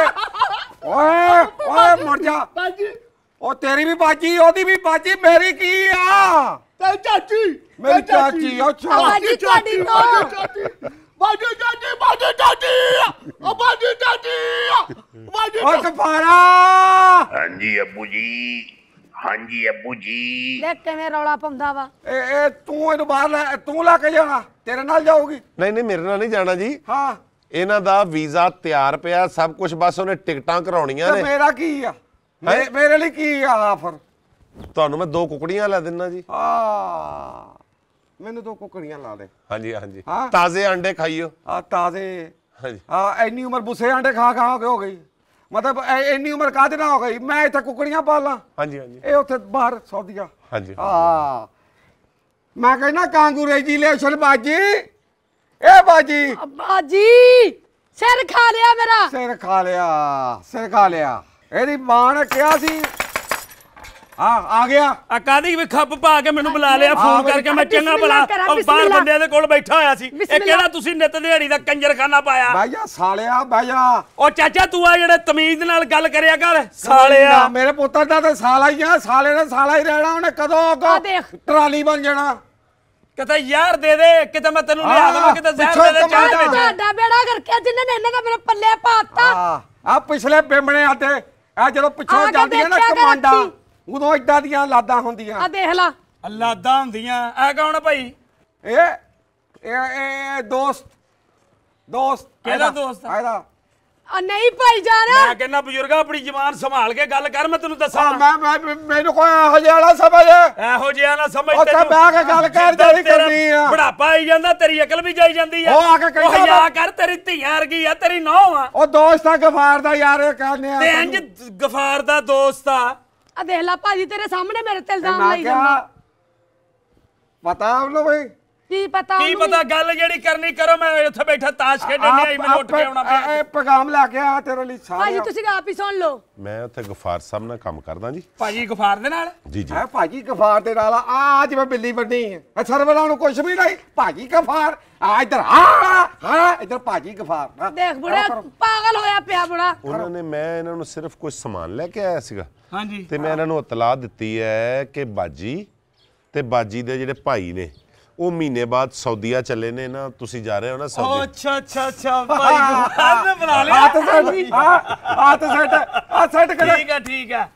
ਓਏ ਓਏ ਮੁੜ ਜਾ ਬਾਜੀ ਉਹ ਤੇਰੀ ਵੀ ਬਾਜੀ ਉਹਦੀ ਵੀ ਬਾਜੀ ਮੇਰੀ ਕੀ ਆ ਤੇ ਚਾਚੀ ਮੇਰੀ ਚਾਚੀ, ਅੱਛਾ। ਚਾਚੀ ਬਾਜੀ ਤੁਹਾਡੀ ਤੋਂ। ਬਾਜੀ ਚਾਚੀ ਬਾਜੀ ਬੁਜੀ ਲੈ ਕਿਵੇਂ ਰੌਲਾ ਪਾਉਂਦਾ ਵਾ ਇਹ ਤੂੰ ਇਹਨੂੰ ਬਾਹਰ ਲੈ ਤੂੰ ਲੈ ਕੇ ਜਾਣਾ ਤੇਰੇ ਨਾਲ ਜਾਊਗੀ ਨਹੀਂ ਨਹੀਂ ਮੇਰੇ ਨਾਲ ਨਹੀਂ ਜਾਣਾ ਜੀ ਹਾਂ ਇਹਨਾਂ ਦਾ ਵੀਜ਼ਾ ਤਿਆਰ ਪਿਆ ਸਭ ਕੁਝ ਬਸ ਉਹਨੇ ਟਿਕਟਾਂ ਕਰਾਉਣੀਆਂ ਤੇ ਨੇ ਮੇਰਾ ਕੀ ਆ ਮੇਰੇ ਲਈ ਕੀ ਆ ਆਫਰ ਤੁਹਾਨੂੰ ਮੈਂ ਦੋ ਕੁਕੜੀਆਂ ਲੈ ਦਿੰਨਾ ਜੀ ਆ ਮੈਨੂੰ ਦੋ ਕੁਕੜੀਆਂ ਲਾ ਦੇ ਹਾਂਜੀ ਹਾਂਜੀ ਤਾਜ਼ੇ ਅੰਡੇ ਖਾਈਓ ਆ ਤਾਜ਼ੇ ਹਾਂਜੀ ਆ ਇੰਨੀ ਉਮਰ ਬੁਸੇ ਅੰਡੇ ਖਾ ਖਾ ਕੇ ਹੋ ਗਈ ਮਤਲਬ ਇੰਨੀ ਉਮਰ ਕਾਹਦੇ ਨਾਲ ਹੋ ਗਈ ਮੈਂ ਇੱਥੇ ਕੁਕੜੀਆਂ ਪਾਲਾਂ ਹਾਂਜੀ ਹਾਂਜੀ ਇਹ ਉੱਥੇ ਬਾਹਰ ਸੌਦੀਆਂ ਹਾਂਜੀ ਹਾਂ ਮੈਂ ਕਹਿੰਦਾ ਕਾਂਗੂ ਜੀ ਲੈ ਸੁਣ ਬਾਜੀ ਇਹ ਬਾਜੀ ਅੱਬਾ ਜੀ ਸਿਰ ਖਾ ਲਿਆ ਮੇਰਾ ਸਿਰ ਖਾ ਲਿਆ ਸਿਰ ਖਾ ਲਿਆ ਇਹਦੀ ਮਾਂ ਨੇ ਕਿਹਾ ਸੀ ਆ ਆ ਗਿਆ ਆ ਕਾਦੀ ਵੀ ਖੱਪ ਪਾ ਕੇ ਮੈਨੂੰ ਬੁਲਾ ਲਿਆ ਫੋਨ ਕਰਕੇ ਮੈਂ ਚੰਗਾ ਬੁਲਾ ਉਹ ਬਾਹਰ ਬੰਦਿਆਂ ਦੇ ਕੋਲ ਬੈਠਾ ਹੋਇਆ ਸੀ ਇਹ ਕਿਹੜਾ ਤੁਸੀਂ ਨਿਤ ਦਿਹਾੜੀ ਦਾ ਕੰਜਰਖਾਨਾ ਪਾਇਆ ਬਾਈਆ ਸਾਲਿਆ ਬਾਈਆ ਉਹ ਚਾਚਾ ਤੂੰ ਆ ਜਿਹੜੇ ਤਮੀਜ਼ ਨਾਲ ਗੱਲ ਕਰਿਆ ਕਰ ਸਾਲਿਆ ਮੇਰੇ ਪੁੱਤਰ ਦਾ ਤਾਂ ਸਾਲਾ ਹੀ ਆ ਸਾਲੇ ਦਾ ਸਾਲਾ ਹੀ ਰਹਿਣਾ ਉਹਨੇ ਕਦੋਂ ਟਰਾਲੀ ਬਣ ਜਾਣਾ ਕਿਤੇ ਯਾਰ ਦੇ ਦੇ ਕਿਤੇ ਮੈਂ ਤੈਨੂੰ ਲਿਆ ਦਵਾਂ ਕਿਤੇ ਜ਼ਹਿਰ ਦੇ ਦੇ ਚਾਹ ਦੇ ਤੁਹਾਡਾ ਬੇੜਾ ਕਰਕੇ ਜਿੰਨੇ ਨੇ ਇਹਨਾਂ ਦਾ ਮੇਰੇ ਪੱਲੇ ਪਾਤਾ ਆ ਪਿਛਲੇ ਬਿੰਬਣੇ ਆਤੇ ਆ ਜਦੋਂ ਪਿੱਛੋਂ ਜਾਂਦੀ ਹੈ ਨਾ ਕਮਾਂਡਾ ਉਦੋਂ ਇਦਾਂ ਦੀਆਂ ਲਾਦਾਂ ਹੁੰਦੀਆਂ ਆ ਦੇਖ ਲਾ ਲਾਦਾਂ ਹੁੰਦੀਆਂ ਐ ਕੌਣ ਭਾਈ ਇਹ ਇਹ ਇਹ ਦੋਸਤ ਦੋਸਤ ਕਿਹੜਾ ਦੋਸਤ ਆਇਦਾ ਆ ਨਹੀਂ ਭਾਈ ਜਾਨ ਮੈਂ ਕਹਿੰਦਾ ਬਜ਼ੁਰਗਾ ਆਪਣੀ ਜ਼ਬਾਨ ਸੰਭਾਲ ਕੇ ਗੱਲ ਕਰ ਮੈਂ ਤੈਨੂੰ ਦੱਸਾਂ ਮੈਂ ਮੈਂ ਮੈਨੂੰ ਕੋਈ ਇਹੋ ਜਿਹਾ ਵਾਲਾ ਸਮਝ ਇਹੋ ਜਿਹਾ ਨਾ ਸਮਝ ਤੈਨੂੰ ਉੱਥੇ ਬਹਿ ਕੇ ਗੱਲ ਕਰ ਜਾਈ ਕਰਨੀ ਆ ਬੜਾਪਾ ਆਈ ਜਾਂਦਾ ਤੇਰੀ ਅਕਲ ਵੀ ਜਾਈ ਜਾਂਦੀ ਆ ਉਹ ਆ ਕੇ ਕਹਿੰਦਾ ਯਾ ਕਰ ਤੇਰੀ ਧੀਆ ਰਗੀ ਆ ਤੇਰੀ ਨੌ ਆ ਉਹ ਦੋਸਤ ਆ ਗਫਾਰ ਦਾ ਯਾਰ ਇਹ ਕਹਿੰਦੇ ਆ ਤੇ ਇੰਜ ਗਫਾਰ ਦਾ ਦੋਸਤ ਆ ਆ ਦੇਖ ਲੈ ਭਾਜੀ ਤੇਰੇ ਸਾਹਮਣੇ ਮੇਰੇ ਤੇ ਇਲਜ਼ਾਮ ਲਾਈ ਜਾਂਦਾ ਪਤਾ ਪਤਾ ਨੂੰ ਬਈ ਕੀ ਪਤਾ ਕੀ ਪਤਾ ਗੱਲ ਜਿਹੜੀ ਕਰਨੀ ਕਰੋ ਮੈਂ ਇੱਥੇ ਬੈਠਾ ਤਾਸ਼ ਖੇਡਣ ਆਈ ਮੈਨੂੰ ਉੱਠ ਕੇ ਆਉਣਾ ਪਿਆ ਇਹ ਪੈਗਾਮ ਲੈ ਕੇ ਆ ਤੇਰੇ ਲਈ ਭਾਜੀ ਤੁਸੀਂ ਆਪ ਹੀ ਸੁਣ ਲਓ ਮੈਂ ਉੱਥੇ ਗਫਾਰ ਸਾਹਿਬ ਨਾਲ ਕੰਮ ਕਰਦਾ ਜੀ ਭਾਜੀ ਗਫਾਰ ਦੇ ਨਾਲ ਜੀ ਜੀ ਹੈ ਭਾਜੀ ਗਫਾਰ ਦੇ ਨਾਲ ਆ ਆ ਜਿਵੇਂ ਬਿੱਲੀ ਵੱਡੀ ਹੈ ਇਹ ਸਰਵਰਾਂ ਨੂੰ ਕੁਝ ਵੀ ਨਹੀਂ ਭਾਜੀ ਗਫਾਰ ਆ ਇੱਧਰ ਆ ਹਾਂ ਇੱਧਰ ਭਾਜੀ ਗਫਾਰ ਦੇਖ ਬੁੜਾ ਪਾਗਲ ਹੋਇਆ ਪਿਆ ਬੁੜਾ ਉਹਨਾਂ ਨੇ ਮੈਂ ਇਹਨਾਂ ਨੂੰ ਸਿਰਫ ਕੁਝ ਸਮਾਨ ਲੈ ਕੇ ਆਇਆ ਸੀਗਾ ਹਾਂਜੀ ਤੇ ਮੈਂ ਇਹਨਾਂ ਨੂੰ ਇਤਲਾਹ ਦਿੱਤੀ ਹੈ ਕਿ ਬਾਜੀ ਤੇ ਬਾਜੀ ਦੇ ਜਿਹੜੇ ਭਾਈ ਨੇ ਉਹ ਮਹੀਨੇ ਬਾਅਦ ਸਾਊਦੀਆ ਚੱਲੇ ਨੇ ਨਾ ਤੁਸੀਂ ਜਾ ਰਹੇ ਹੋ ਨਾ ਸਾਊਦੀ ਓ ਅੱਛਾ ਅੱਛਾ ਅੱਛਾ ਭਾਈ ਗੁਰਦਾਸ ਨੇ ਬਣਾ ਲਿਆ ਹੱਥ ਤਾਂ ਹੱਥ ਸੈੱਟ ਆਹ ਸੈਟ ਕਰ ਠੀਕ ਹੈ ਠੀਕ ਹੈ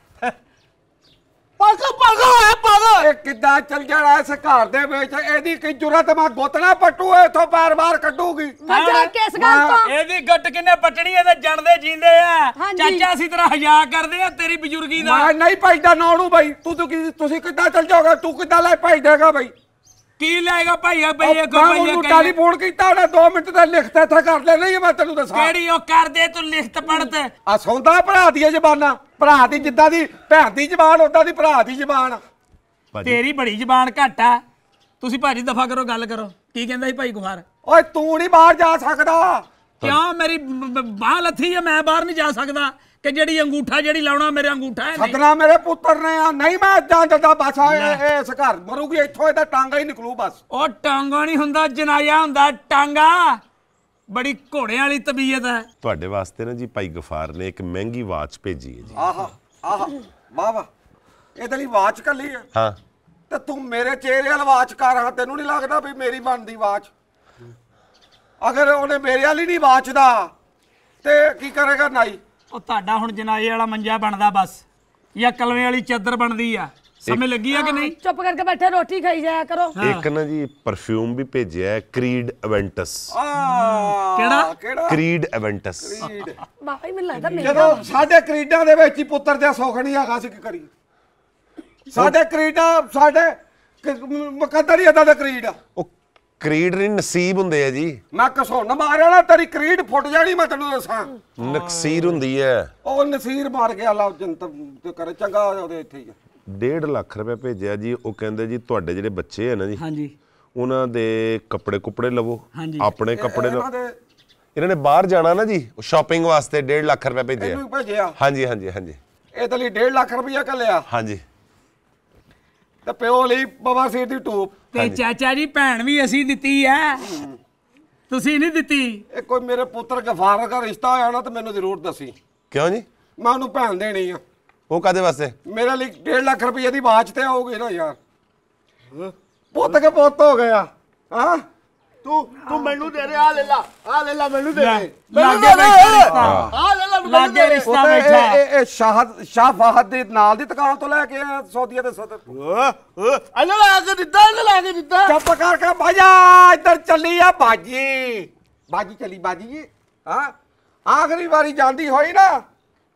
ਪਾਗਲ ਪਾਗਲ ਹੈ ਪਾਗਲ ਇਹ ਕਿੱਦਾਂ ਚੱਲ ਜਾਣਾ ਇਸ ਘਰ ਦੇ ਵਿੱਚ ਇਹਦੀ ਕੀ ਜੁਰਤ ਮੈਂ ਗੋਤਣਾ ਪੱਟੂ ਇਥੋਂ ਬਾਰ-ਬਾਰ ਕੱਢੂਗੀ ਮੈਂ ਜਾ ਕਿਸ ਗੱਲ ਤੋਂ ਇਹਦੀ ਗੱਟ ਕਿੰਨੇ ਪੱਟਣੀ ਇਹਦੇ ਜਣਦੇ ਜੀਂਦੇ ਆ ਚਾਚਾ ਅਸੀਂ ਤੇਰਾ ਹਯਾ ਕਰਦੇ ਆ ਤੇਰੀ ਬਜ਼ੁਰਗੀ ਦਾ ਮੈਂ ਨਹੀਂ ਭਜਦਾ ਨੌਣੂ ਬਈ ਤੂੰ ਤੁਸੀਂ ਕਿੱਦਾਂ ਚੱਲ ਜਾਓਗਾ ਤੂੰ ਕਿੱਦਾਂ ਲੈ ਭਜਦੇਗਾ ਬਈ ਕੀ ਲੈਗਾ ਭਾਈ ਆ ਬਈ ਇੱਕ ਮੈਂ ਉਹਨੂੰ ਟੈਲੀਫੋਨ ਕੀਤਾ ਉਹਨੇ 2 ਮਿੰਟ ਦਾ ਲਿਖਤਾ ਇੱਥੇ ਕਰ ਲੈ ਨਹੀਂ ਮੈਂ ਤੈਨੂੰ ਦੱਸਾਂ ਕਿਹੜੀ ਉਹ ਕਰਦੇ ਤੂੰ ਲਿਖਤ ਪੜਤ ਆ ਸੌਂਦਾ ਭਰਾ ਦੀ ਜ਼ਬਾਨਾਂ ਭਰਾ ਦੀ ਜਿੱਦਾਂ ਦੀ ਭੈਣ ਦੀ ਜ਼ਬਾਨ ਉਦਾਂ ਦੀ ਭਰਾ ਦੀ ਜ਼ਬਾਨ ਤੇਰੀ ਬੜੀ ਜ਼ਬਾਨ ਘੱਟ ਆ ਤੁਸੀਂ ਭਾਜੀ ਦਫਾ ਕਰੋ ਗੱਲ ਕਰੋ ਕੀ ਕਹਿੰਦਾ ਸੀ ਭਾਈ ਗੁਹਾਰ ਓਏ ਤੂੰ ਨਹੀਂ ਬਾਹਰ ਜਾ ਸਕਦਾ ਕਿਉਂ ਮੇਰੀ ਬਾਹ ਲੱਥੀ ਆ ਮੈਂ ਬਾਹਰ ਨਹੀਂ ਜਾ ਸਕਦਾ ਕਿ ਜਿਹੜੀ ਅੰਗੂਠਾ ਜਿਹੜੀ ਲਾਉਣਾ ਮੇਰੇ ਅੰਗੂਠਾ ਹੈ ਨਹੀਂ ਸਤਨਾ ਮੇਰੇ ਪੁੱਤਰ ਨੇ ਆ ਨਹੀਂ ਮੈਂ ਇਦਾਂ ਜਦਾ ਬਸ ਇਸ ਘਰ ਮਰੂਗੀ ਇੱਥੋਂ ਇਹਦਾ ਟਾਂਗਾ ਹੀ ਨਿਕਲੂ ਬਸ ਉਹ ਟਾਂਗਾ ਨਹੀਂ ਹੁੰਦਾ ਜਨਾਇਆ ਹੁੰਦਾ ਟਾਂਗਾ ਬੜੀ ਘੋੜਿਆਂ ਵਾਲੀ ਤਬੀਅਤ ਹੈ ਤੁਹਾਡੇ ਵਾਸਤੇ ਨਾ ਜੀ ਭਾਈ ਗਫਾਰ ਨੇ ਇੱਕ ਮਹਿੰਗੀ ਵਾਚ ਭੇਜੀ ਹੈ ਜੀ ਆਹਾ ਆਹਾ ਵਾਹ ਵਾਹ ਇਹਦੇ ਲਈ ਵਾਚ ਕੱਲੀ ਹੈ ਹਾਂ ਤੇ ਤੂੰ ਮੇਰੇ ਚਿਹਰੇ ਵਾਲ ਵਾਚ ਕਰ ਰਹਾ ਤੈਨੂੰ ਨਹੀਂ ਲੱਗਦਾ ਵੀ ਮੇਰੀ ਬਣਦੀ ਵਾਚ ਅਗਰ ਉਹਨੇ ਮੇਰੇ ਵਾਲੀ ਨਹੀਂ ਵਾਚਦਾ ਤੇ ਕੀ ਕਰੇਗਾ ਨਾਈ ਉਹ ਤੁਹਾਡਾ ਹੁਣ ਜਨਾਏ ਵਾਲਾ ਮੰਜਾ ਬਣਦਾ ਬਸ ਜਾਂ ਕਲਵੇਂ ਵਾਲੀ ਚਾਦਰ ਬਣਦੀ ਆ ਸਮੇਂ ਲੱਗੀ ਆ ਕਿ ਨਹੀਂ ਚੁੱਪ ਕਰਕੇ ਬੈਠੇ ਰੋਟੀ ਖਾਈ ਜਾਇਆ ਕਰੋ ਇੱਕ ਨਾ ਜੀ ਪਰਫਿਊਮ ਵੀ ਭੇਜਿਆ ਹੈ ਕ੍ਰੀਡ ਐਵੈਂਟਸ ਕਿਹੜਾ ਕਿਹੜਾ ਕ੍ਰੀਡ ਐਵੈਂਟਸ ਬਾਈ ਮੈਨੂੰ ਲੱਗਦਾ ਮੇਰਾ ਜਦੋਂ ਸਾਡੇ ਕ੍ਰੀਡਾਂ ਦੇ ਵਿੱਚ ਹੀ ਪੁੱਤਰ ਤੇ ਸੌਖਣੀ ਆ ਖਾਸ ਕੀ ਕਰੀ ਸਾਡੇ ਕ੍ਰੀਡਾਂ ਸਾਡੇ ਮੁਕੱਦਰ ਹੀ ਅਦਾ ਦਾ ਕ੍ਰੀਡ ਆ ਉਹ ਕਰੀਡ ਨਹੀਂ ਨਸੀਬ ਹੁੰਦੇ ਆ ਜੀ ਮੈਂ ਕਸੋਂ ਮਾਰਿਆ ਨਾ ਤੇਰੀ ਕਰੀਡ ਫੁੱਟ ਜਾਣੀ ਮੈਂ ਤੈਨੂੰ ਦੱਸਾਂ ਨਕਸੀਰ ਹੁੰਦੀ ਐ ਉਹ ਨਸੀਰ ਮਾਰ ਕੇ ਆਲਾ ਜੰਤ ਤੇ ਚੰਗਾ ਉਹਦੇ ਇੱਥੇ ਹੀ 1.5 ਲੱਖ ਰੁਪਏ ਭੇਜਿਆ ਜੀ ਉਹ ਕਹਿੰਦੇ ਜੀ ਤੁਹਾਡੇ ਜਿਹੜੇ ਬੱਚੇ ਆ ਨਾ ਜੀ ਹਾਂਜੀ ਉਹਨਾਂ ਦੇ ਕੱਪੜੇ ਕੁਪੜੇ ਲਵੋ ਆਪਣੇ ਕੱਪੜੇ ਲਵੋ ਇਹਨਾਂ ਨੇ ਬਾਹਰ ਜਾਣਾ ਨਾ ਜੀ ਉਹ ਸ਼ਾਪਿੰਗ ਵਾਸਤੇ ਡੇਢ ਲੱਖ ਰੁਪਏ ਭੇਜਿਆ ਹਾਂਜੀ ਹਾਂਜੀ ਹਾਂਜੀ ਇਹਦੇ ਲਈ ਡੇਢ ਲੱਖ ਰੁਪਇਆ ਕੱਲਿਆ ਹਾਂਜੀ ਤੇ ਪਿਓ ਲਈ ਬਾਬਾ ਸੀਰ ਦੀ ਟੋਪ ਤੇ ਚਾਚਾ ਜੀ ਭੈਣ ਵੀ ਅਸੀਂ ਦਿੱਤੀ ਐ ਤੁਸੀਂ ਨਹੀਂ ਦਿੱਤੀ ਇਹ ਕੋਈ ਮੇਰੇ ਪੁੱਤਰ ਗਫਾਰ ਦਾ ਰਿਸ਼ਤਾ ਹੋਇਆ ਨਾ ਤੇ ਮੈਨੂੰ ਜ਼ਰੂਰ ਦੱਸੀ ਕਿਉਂ ਜੀ ਮੈਂ ਉਹਨੂੰ ਭੈਣ ਦੇਣੀ ਆ ਉਹ ਕਾਦੇ ਵਾਸਤੇ ਮੇਰੇ ਲਈ 1.5 ਲੱਖ ਰੁਪਏ ਦੀ ਬਾਚ ਤੇ ਆਉਗੀ ਨਾ ਯਾਰ ਪੁੱਤ ਕੇ ਪੁੱਤ ਹੋ ਗਿਆ ਹਾਂ ਤੂੰ ਤੂੰ ਮੈਨੂੰ ਦੇ ਦੇ ਆ ਲੈ ਲਾ ਆ ਲੈ ਮੈਨੂੰ ਦੇ ਦੇ ਲਾਗੇ ਬੈਠਾ ਆ ਲੈ ਮੈਨੂੰ ਲਾਗੇ ਰਿਸ਼ਤਾ ਬੈਠਾ ਇਹ ਸ਼ਾਹਦ ਸ਼ਾਹ ਫਾਹਦ ਦੇ ਨਾਲ ਦੀ ਦੁਕਾਨ ਤੋਂ ਲੈ ਕੇ ਆ ਸੌਦੀਆ ਦੇ ਸਦਰ ਅੱਲਾ ਲਾ ਕੇ ਦਿੱਤਾ ਅਲੇ ਲਾ ਕੇ ਦਿੱਤਾ ਚੱਪ ਕਰਕੇ ਭਾਜਾ ਇੱਧਰ ਚੱਲੀ ਆ ਬਾਜੀ ਬਾਜੀ ਚੱਲੀ ਬਾਜੀ ਜੀ ਹਾਂ ਆਖਰੀ ਵਾਰੀ ਜਾਂਦੀ ਹੋਈ ਨਾ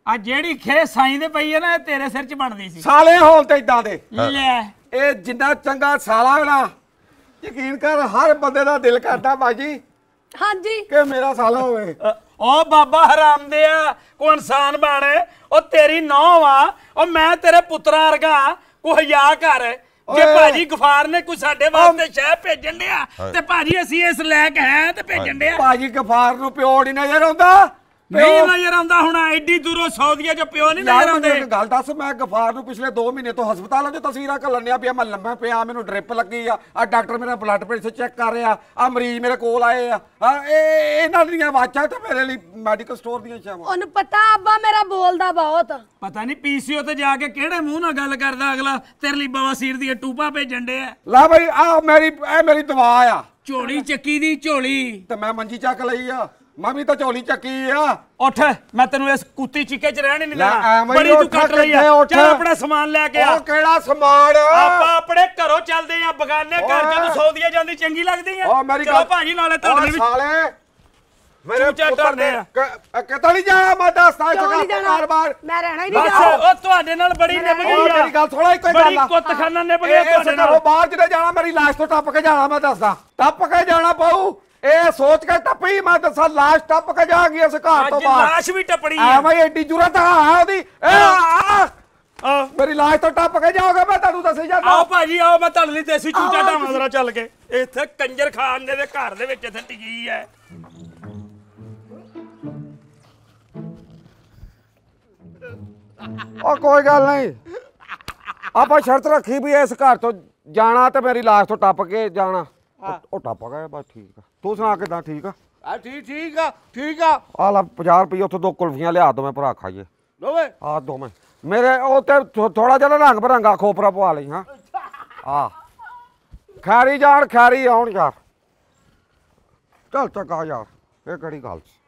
ਆ ਜਿਹੜੀ ਖੇ ਸਾਈਂ ਦੇ ਪਈ ਹੈ ਨਾ ਤੇਰੇ ਸਿਰ 'ਚ ਬਣਦੀ ਸੀ ਸਾਲੇ ਹੋਣ ਤੇ ਇਦਾਂ ਦੇ ਲੈ ਇਹ ਜਿੰਨਾ ਚੰਗਾ ਸਾਲਾ ਹੋਣਾ ਯਕੀਨ ਕਰ ਹਰ ਬੰਦੇ ਦਾ ਦਿਲ ਕਰਦਾ ਬਾਜੀ ਹਾਂਜੀ ਕਿ ਮੇਰਾ ਸਾਲ ਹੋਵੇ ਓ ਬਾਬਾ ਹਰਾਮ ਦੇ ਆ ਕੋ ਇਨਸਾਨ ਬਾਣੇ ਉਹ ਤੇਰੀ ਨੌ ਆ ਉਹ ਮੈਂ ਤੇਰੇ ਪੁੱਤਰਾ ਵਰਗਾ ਕੋ ਹਯਾ ਕਰ ਜੇ ਭਾਜੀ ਗਫਾਰ ਨੇ ਕੋਈ ਸਾਡੇ ਵਾਸਤੇ ਸ਼ਹਿ ਭੇਜਣ ਲਿਆ ਤੇ ਭਾਜੀ ਅਸੀਂ ਇਸ ਲੈ ਕੇ ਹੈ ਤੇ ਭੇਜਣ ਲਿਆ ਭਾਜੀ ਗਫਾਰ ਨੂੰ ਪਿਓੜ ਹੀ ਨਜ਼ਰ ਆਉਂਦਾ ਨਹੀਂ ਨਜ਼ਰ ਆਉਂਦਾ ਹੁਣ ਐਡੀ ਦੂਰੋਂ ਸੌਦੀਆ ਚ ਪਿਓ ਨਹੀਂ ਨਜ਼ਰ ਆਉਂਦੇ ਇੱਕ ਗੱਲ ਦੱਸ ਮੈਂ ਗਫਾਰ ਨੂੰ ਪਿਛਲੇ 2 ਮਹੀਨੇ ਤੋਂ ਹਸਪਤਾਲਾਂ 'ਚ ਤਸਵੀਰਾਂ ਘੱਲਣਿਆ ਪਿਆ ਮੈਂ ਲੰਮਾ ਪਿਆ ਮੈਨੂੰ ਡ੍ਰਿਪ ਲੱਗੀ ਆ ਆ ਡਾਕਟਰ ਮੇਰਾ ਬਲੱਡ ਪ੍ਰੈਸ਼ਰ ਚੈੱਕ ਕਰ ਰਿਹਾ ਆ ਮਰੀਜ਼ ਮੇਰੇ ਕੋਲ ਆਏ ਆ ਇਹ ਇਹਨਾਂ ਦੀਆਂ ਵਾਚਾਂ ਤੇ ਮੇਰੇ ਲਈ ਮੈਡੀਕਲ ਸਟੋਰ ਦੀਆਂ ਸ਼ਾਮਾਂ ਉਹਨੂੰ ਪਤਾ ਅੱਬਾ ਮੇਰਾ ਬੋਲਦਾ ਬਹੁਤ ਪਤਾ ਨਹੀਂ ਪੀਸੀਓ ਤੇ ਜਾ ਕੇ ਕਿਹੜੇ ਮੂੰਹ ਨਾਲ ਗੱਲ ਕਰਦਾ ਅਗਲਾ ਤੇਰੇ ਲਈ ਬਵਾਸੀਰ ਦੀਆਂ ਟੂਪਾ ਭੇਜਣ ਦੇ ਆ ਲੈ ਭਾਈ ਆ ਮੇਰੀ ਇਹ ਮੇਰੀ ਦਵਾ ਆ ਝੋਲੀ ਚੱਕੀ ਦੀ ਝੋਲੀ ਤੇ ਮੈਂ ਮੰਜੀ ਚੱਕ ਲਈ ਆ ਮੈਂ ਵੀ ਤਾਂ ਝੋਲੀ ਚੱਕੀ ਆ ਉੱਠ ਮੈਂ ਤੈਨੂੰ ਇਸ ਕੁੱਤੀ ਚੀਕੇ 'ਚ ਰਹਿਣ ਨਹੀਂ ਦੇਣਾ ਬੜੀ ਤੂੰ ਕੱਟ ਲਈ ਆ ਚੱਲ ਆਪਣਾ ਸਮਾਨ ਲੈ ਕੇ ਆ ਉਹ ਕਿਹੜਾ ਸਮਾਨ ਆਪਾਂ ਆਪਣੇ ਘਰੋਂ ਚੱਲਦੇ ਆ ਬਗਾਨੇ ਘਰ ਜਦੋਂ ਸੌਦੀਆਂ ਜਾਂਦੀ ਚੰਗੀ ਲੱਗਦੀ ਆ ਗੱਲ ਭਾਜੀ ਨਾਲੇ ਤੁਹਾਡੇ ਵੀ ਸਾਲੇ ਮੇਰੇ ਪੁੱਤਰ ਨੇ ਕਿਤਾ ਨਹੀਂ ਜਾਣਾ ਮੈਂ ਦੱਸਦਾ ਚੰਗਾ ਬਾਰ-ਬਾਰ ਮੈਂ ਰਹਿਣਾ ਹੀ ਨਹੀਂ ਬਸ ਉਹ ਤੁਹਾਡੇ ਨਾਲ ਬੜੀ ਨਿਭ ਗਈ ਆ ਮੇਰੀ ਗੱਲ ਥੋੜਾ ਇੱਕੋ ਕੋਈ ਗੱਲ ਆ ਬੜੀ ਕੁੱਤਖਾਨਾ ਨਿਭ ਗਿਆ ਤੁਹਾਡੇ ਨਾਲ ਬਾਹਰ ਜਿਹੜੇ ਜਾਣਾ ਮੇਰੀ ਲਾਸ਼ ਤੋਂ ਟੱਪ ਕੇ ਜਾਣਾ ਮੈਂ ਦੱਸਦਾ ਟੱਪ ਕੇ ਜਾਣਾ ਪਾਉ ਇਹ ਸੋਚ ਕੇ ਟੱਪੀ ਮੈਂ ਦੱਸਾਂ ਲਾਸ਼ ਟੱਪ ਕੇ ਜਾ ਗਈ ਇਸ ਘਰ ਤੋਂ ਬਾਹਰ ਅੱਜ ਲਾਸ਼ ਵੀ ਟੱਪੜੀ ਆ ਐਵੇਂ ਐਡੀ ਜੁਰਤ ਆ ਉਹਦੀ ਆ ਮੇਰੀ ਲਾਸ਼ ਤੋਂ ਟੱਪ ਕੇ ਜਾਓਗੇ ਮੈਂ ਤੁਹਾਨੂੰ ਦੱਸੀ ਜਾਂਦਾ ਆਓ ਭਾਜੀ ਆਓ ਮੈਂ ਤੁਹਾਡੇ ਲਈ ਦੇਸੀ ਚੂਚਾ ਢਾਵਾਂ ਜ਼ਰਾ ਚੱਲ ਕੇ ਇੱਥੇ ਕੰਜਰ ਖਾਨ ਦੇ ਘਰ ਦੇ ਵਿੱਚ ਇੱਥੇ ਟਿਕੀ ਹੈ ਆ ਕੋਈ ਗੱਲ ਨਹੀਂ ਆਪਾਂ ਸ਼ਰਤ ਰੱਖੀ ਵੀ ਇਸ ਘਰ ਤੋਂ ਜਾਣਾ ਤੇ ਮੇਰੀ ਲਾਸ਼ ਤੋਂ ਟੱਪ ਕੇ ਜਾਣਾ ਉਹ ਟੱਪ ਗਿਆ ਬਸ ਠੀਕ ਆ ਤੂੰ ਸੁਣਾ ਕਿਦਾਂ ਠੀਕ ਆ ਆ ਠੀਕ ਠੀਕ ਆ ਠੀਕ ਆ ਆ ਲੈ 50 ਰੁਪਏ ਉੱਥੇ ਦੋ ਕੁਲਫੀਆਂ ਲਿਆ ਦੋ ਮੈਂ ਭਰਾ ਖਾਈਏ ਦੋਵੇਂ ਆ ਦੋ ਮੈਂ ਮੇਰੇ ਉਹ ਤੇ ਥੋੜਾ ਜਿਹਾ ਰੰਗ ਬਰੰਗਾ ਖੋਪਰਾ ਪਵਾ ਲਈ ਹਾਂ ਆ ਖੈਰੀ ਜਾਣ ਖੈਰੀ ਆਉਣ ਯਾਰ ਚੱਲ ਤੱਕ ਆ ਯਾਰ ਇਹ ਕਿਹੜੀ ਗੱਲ ਸੀ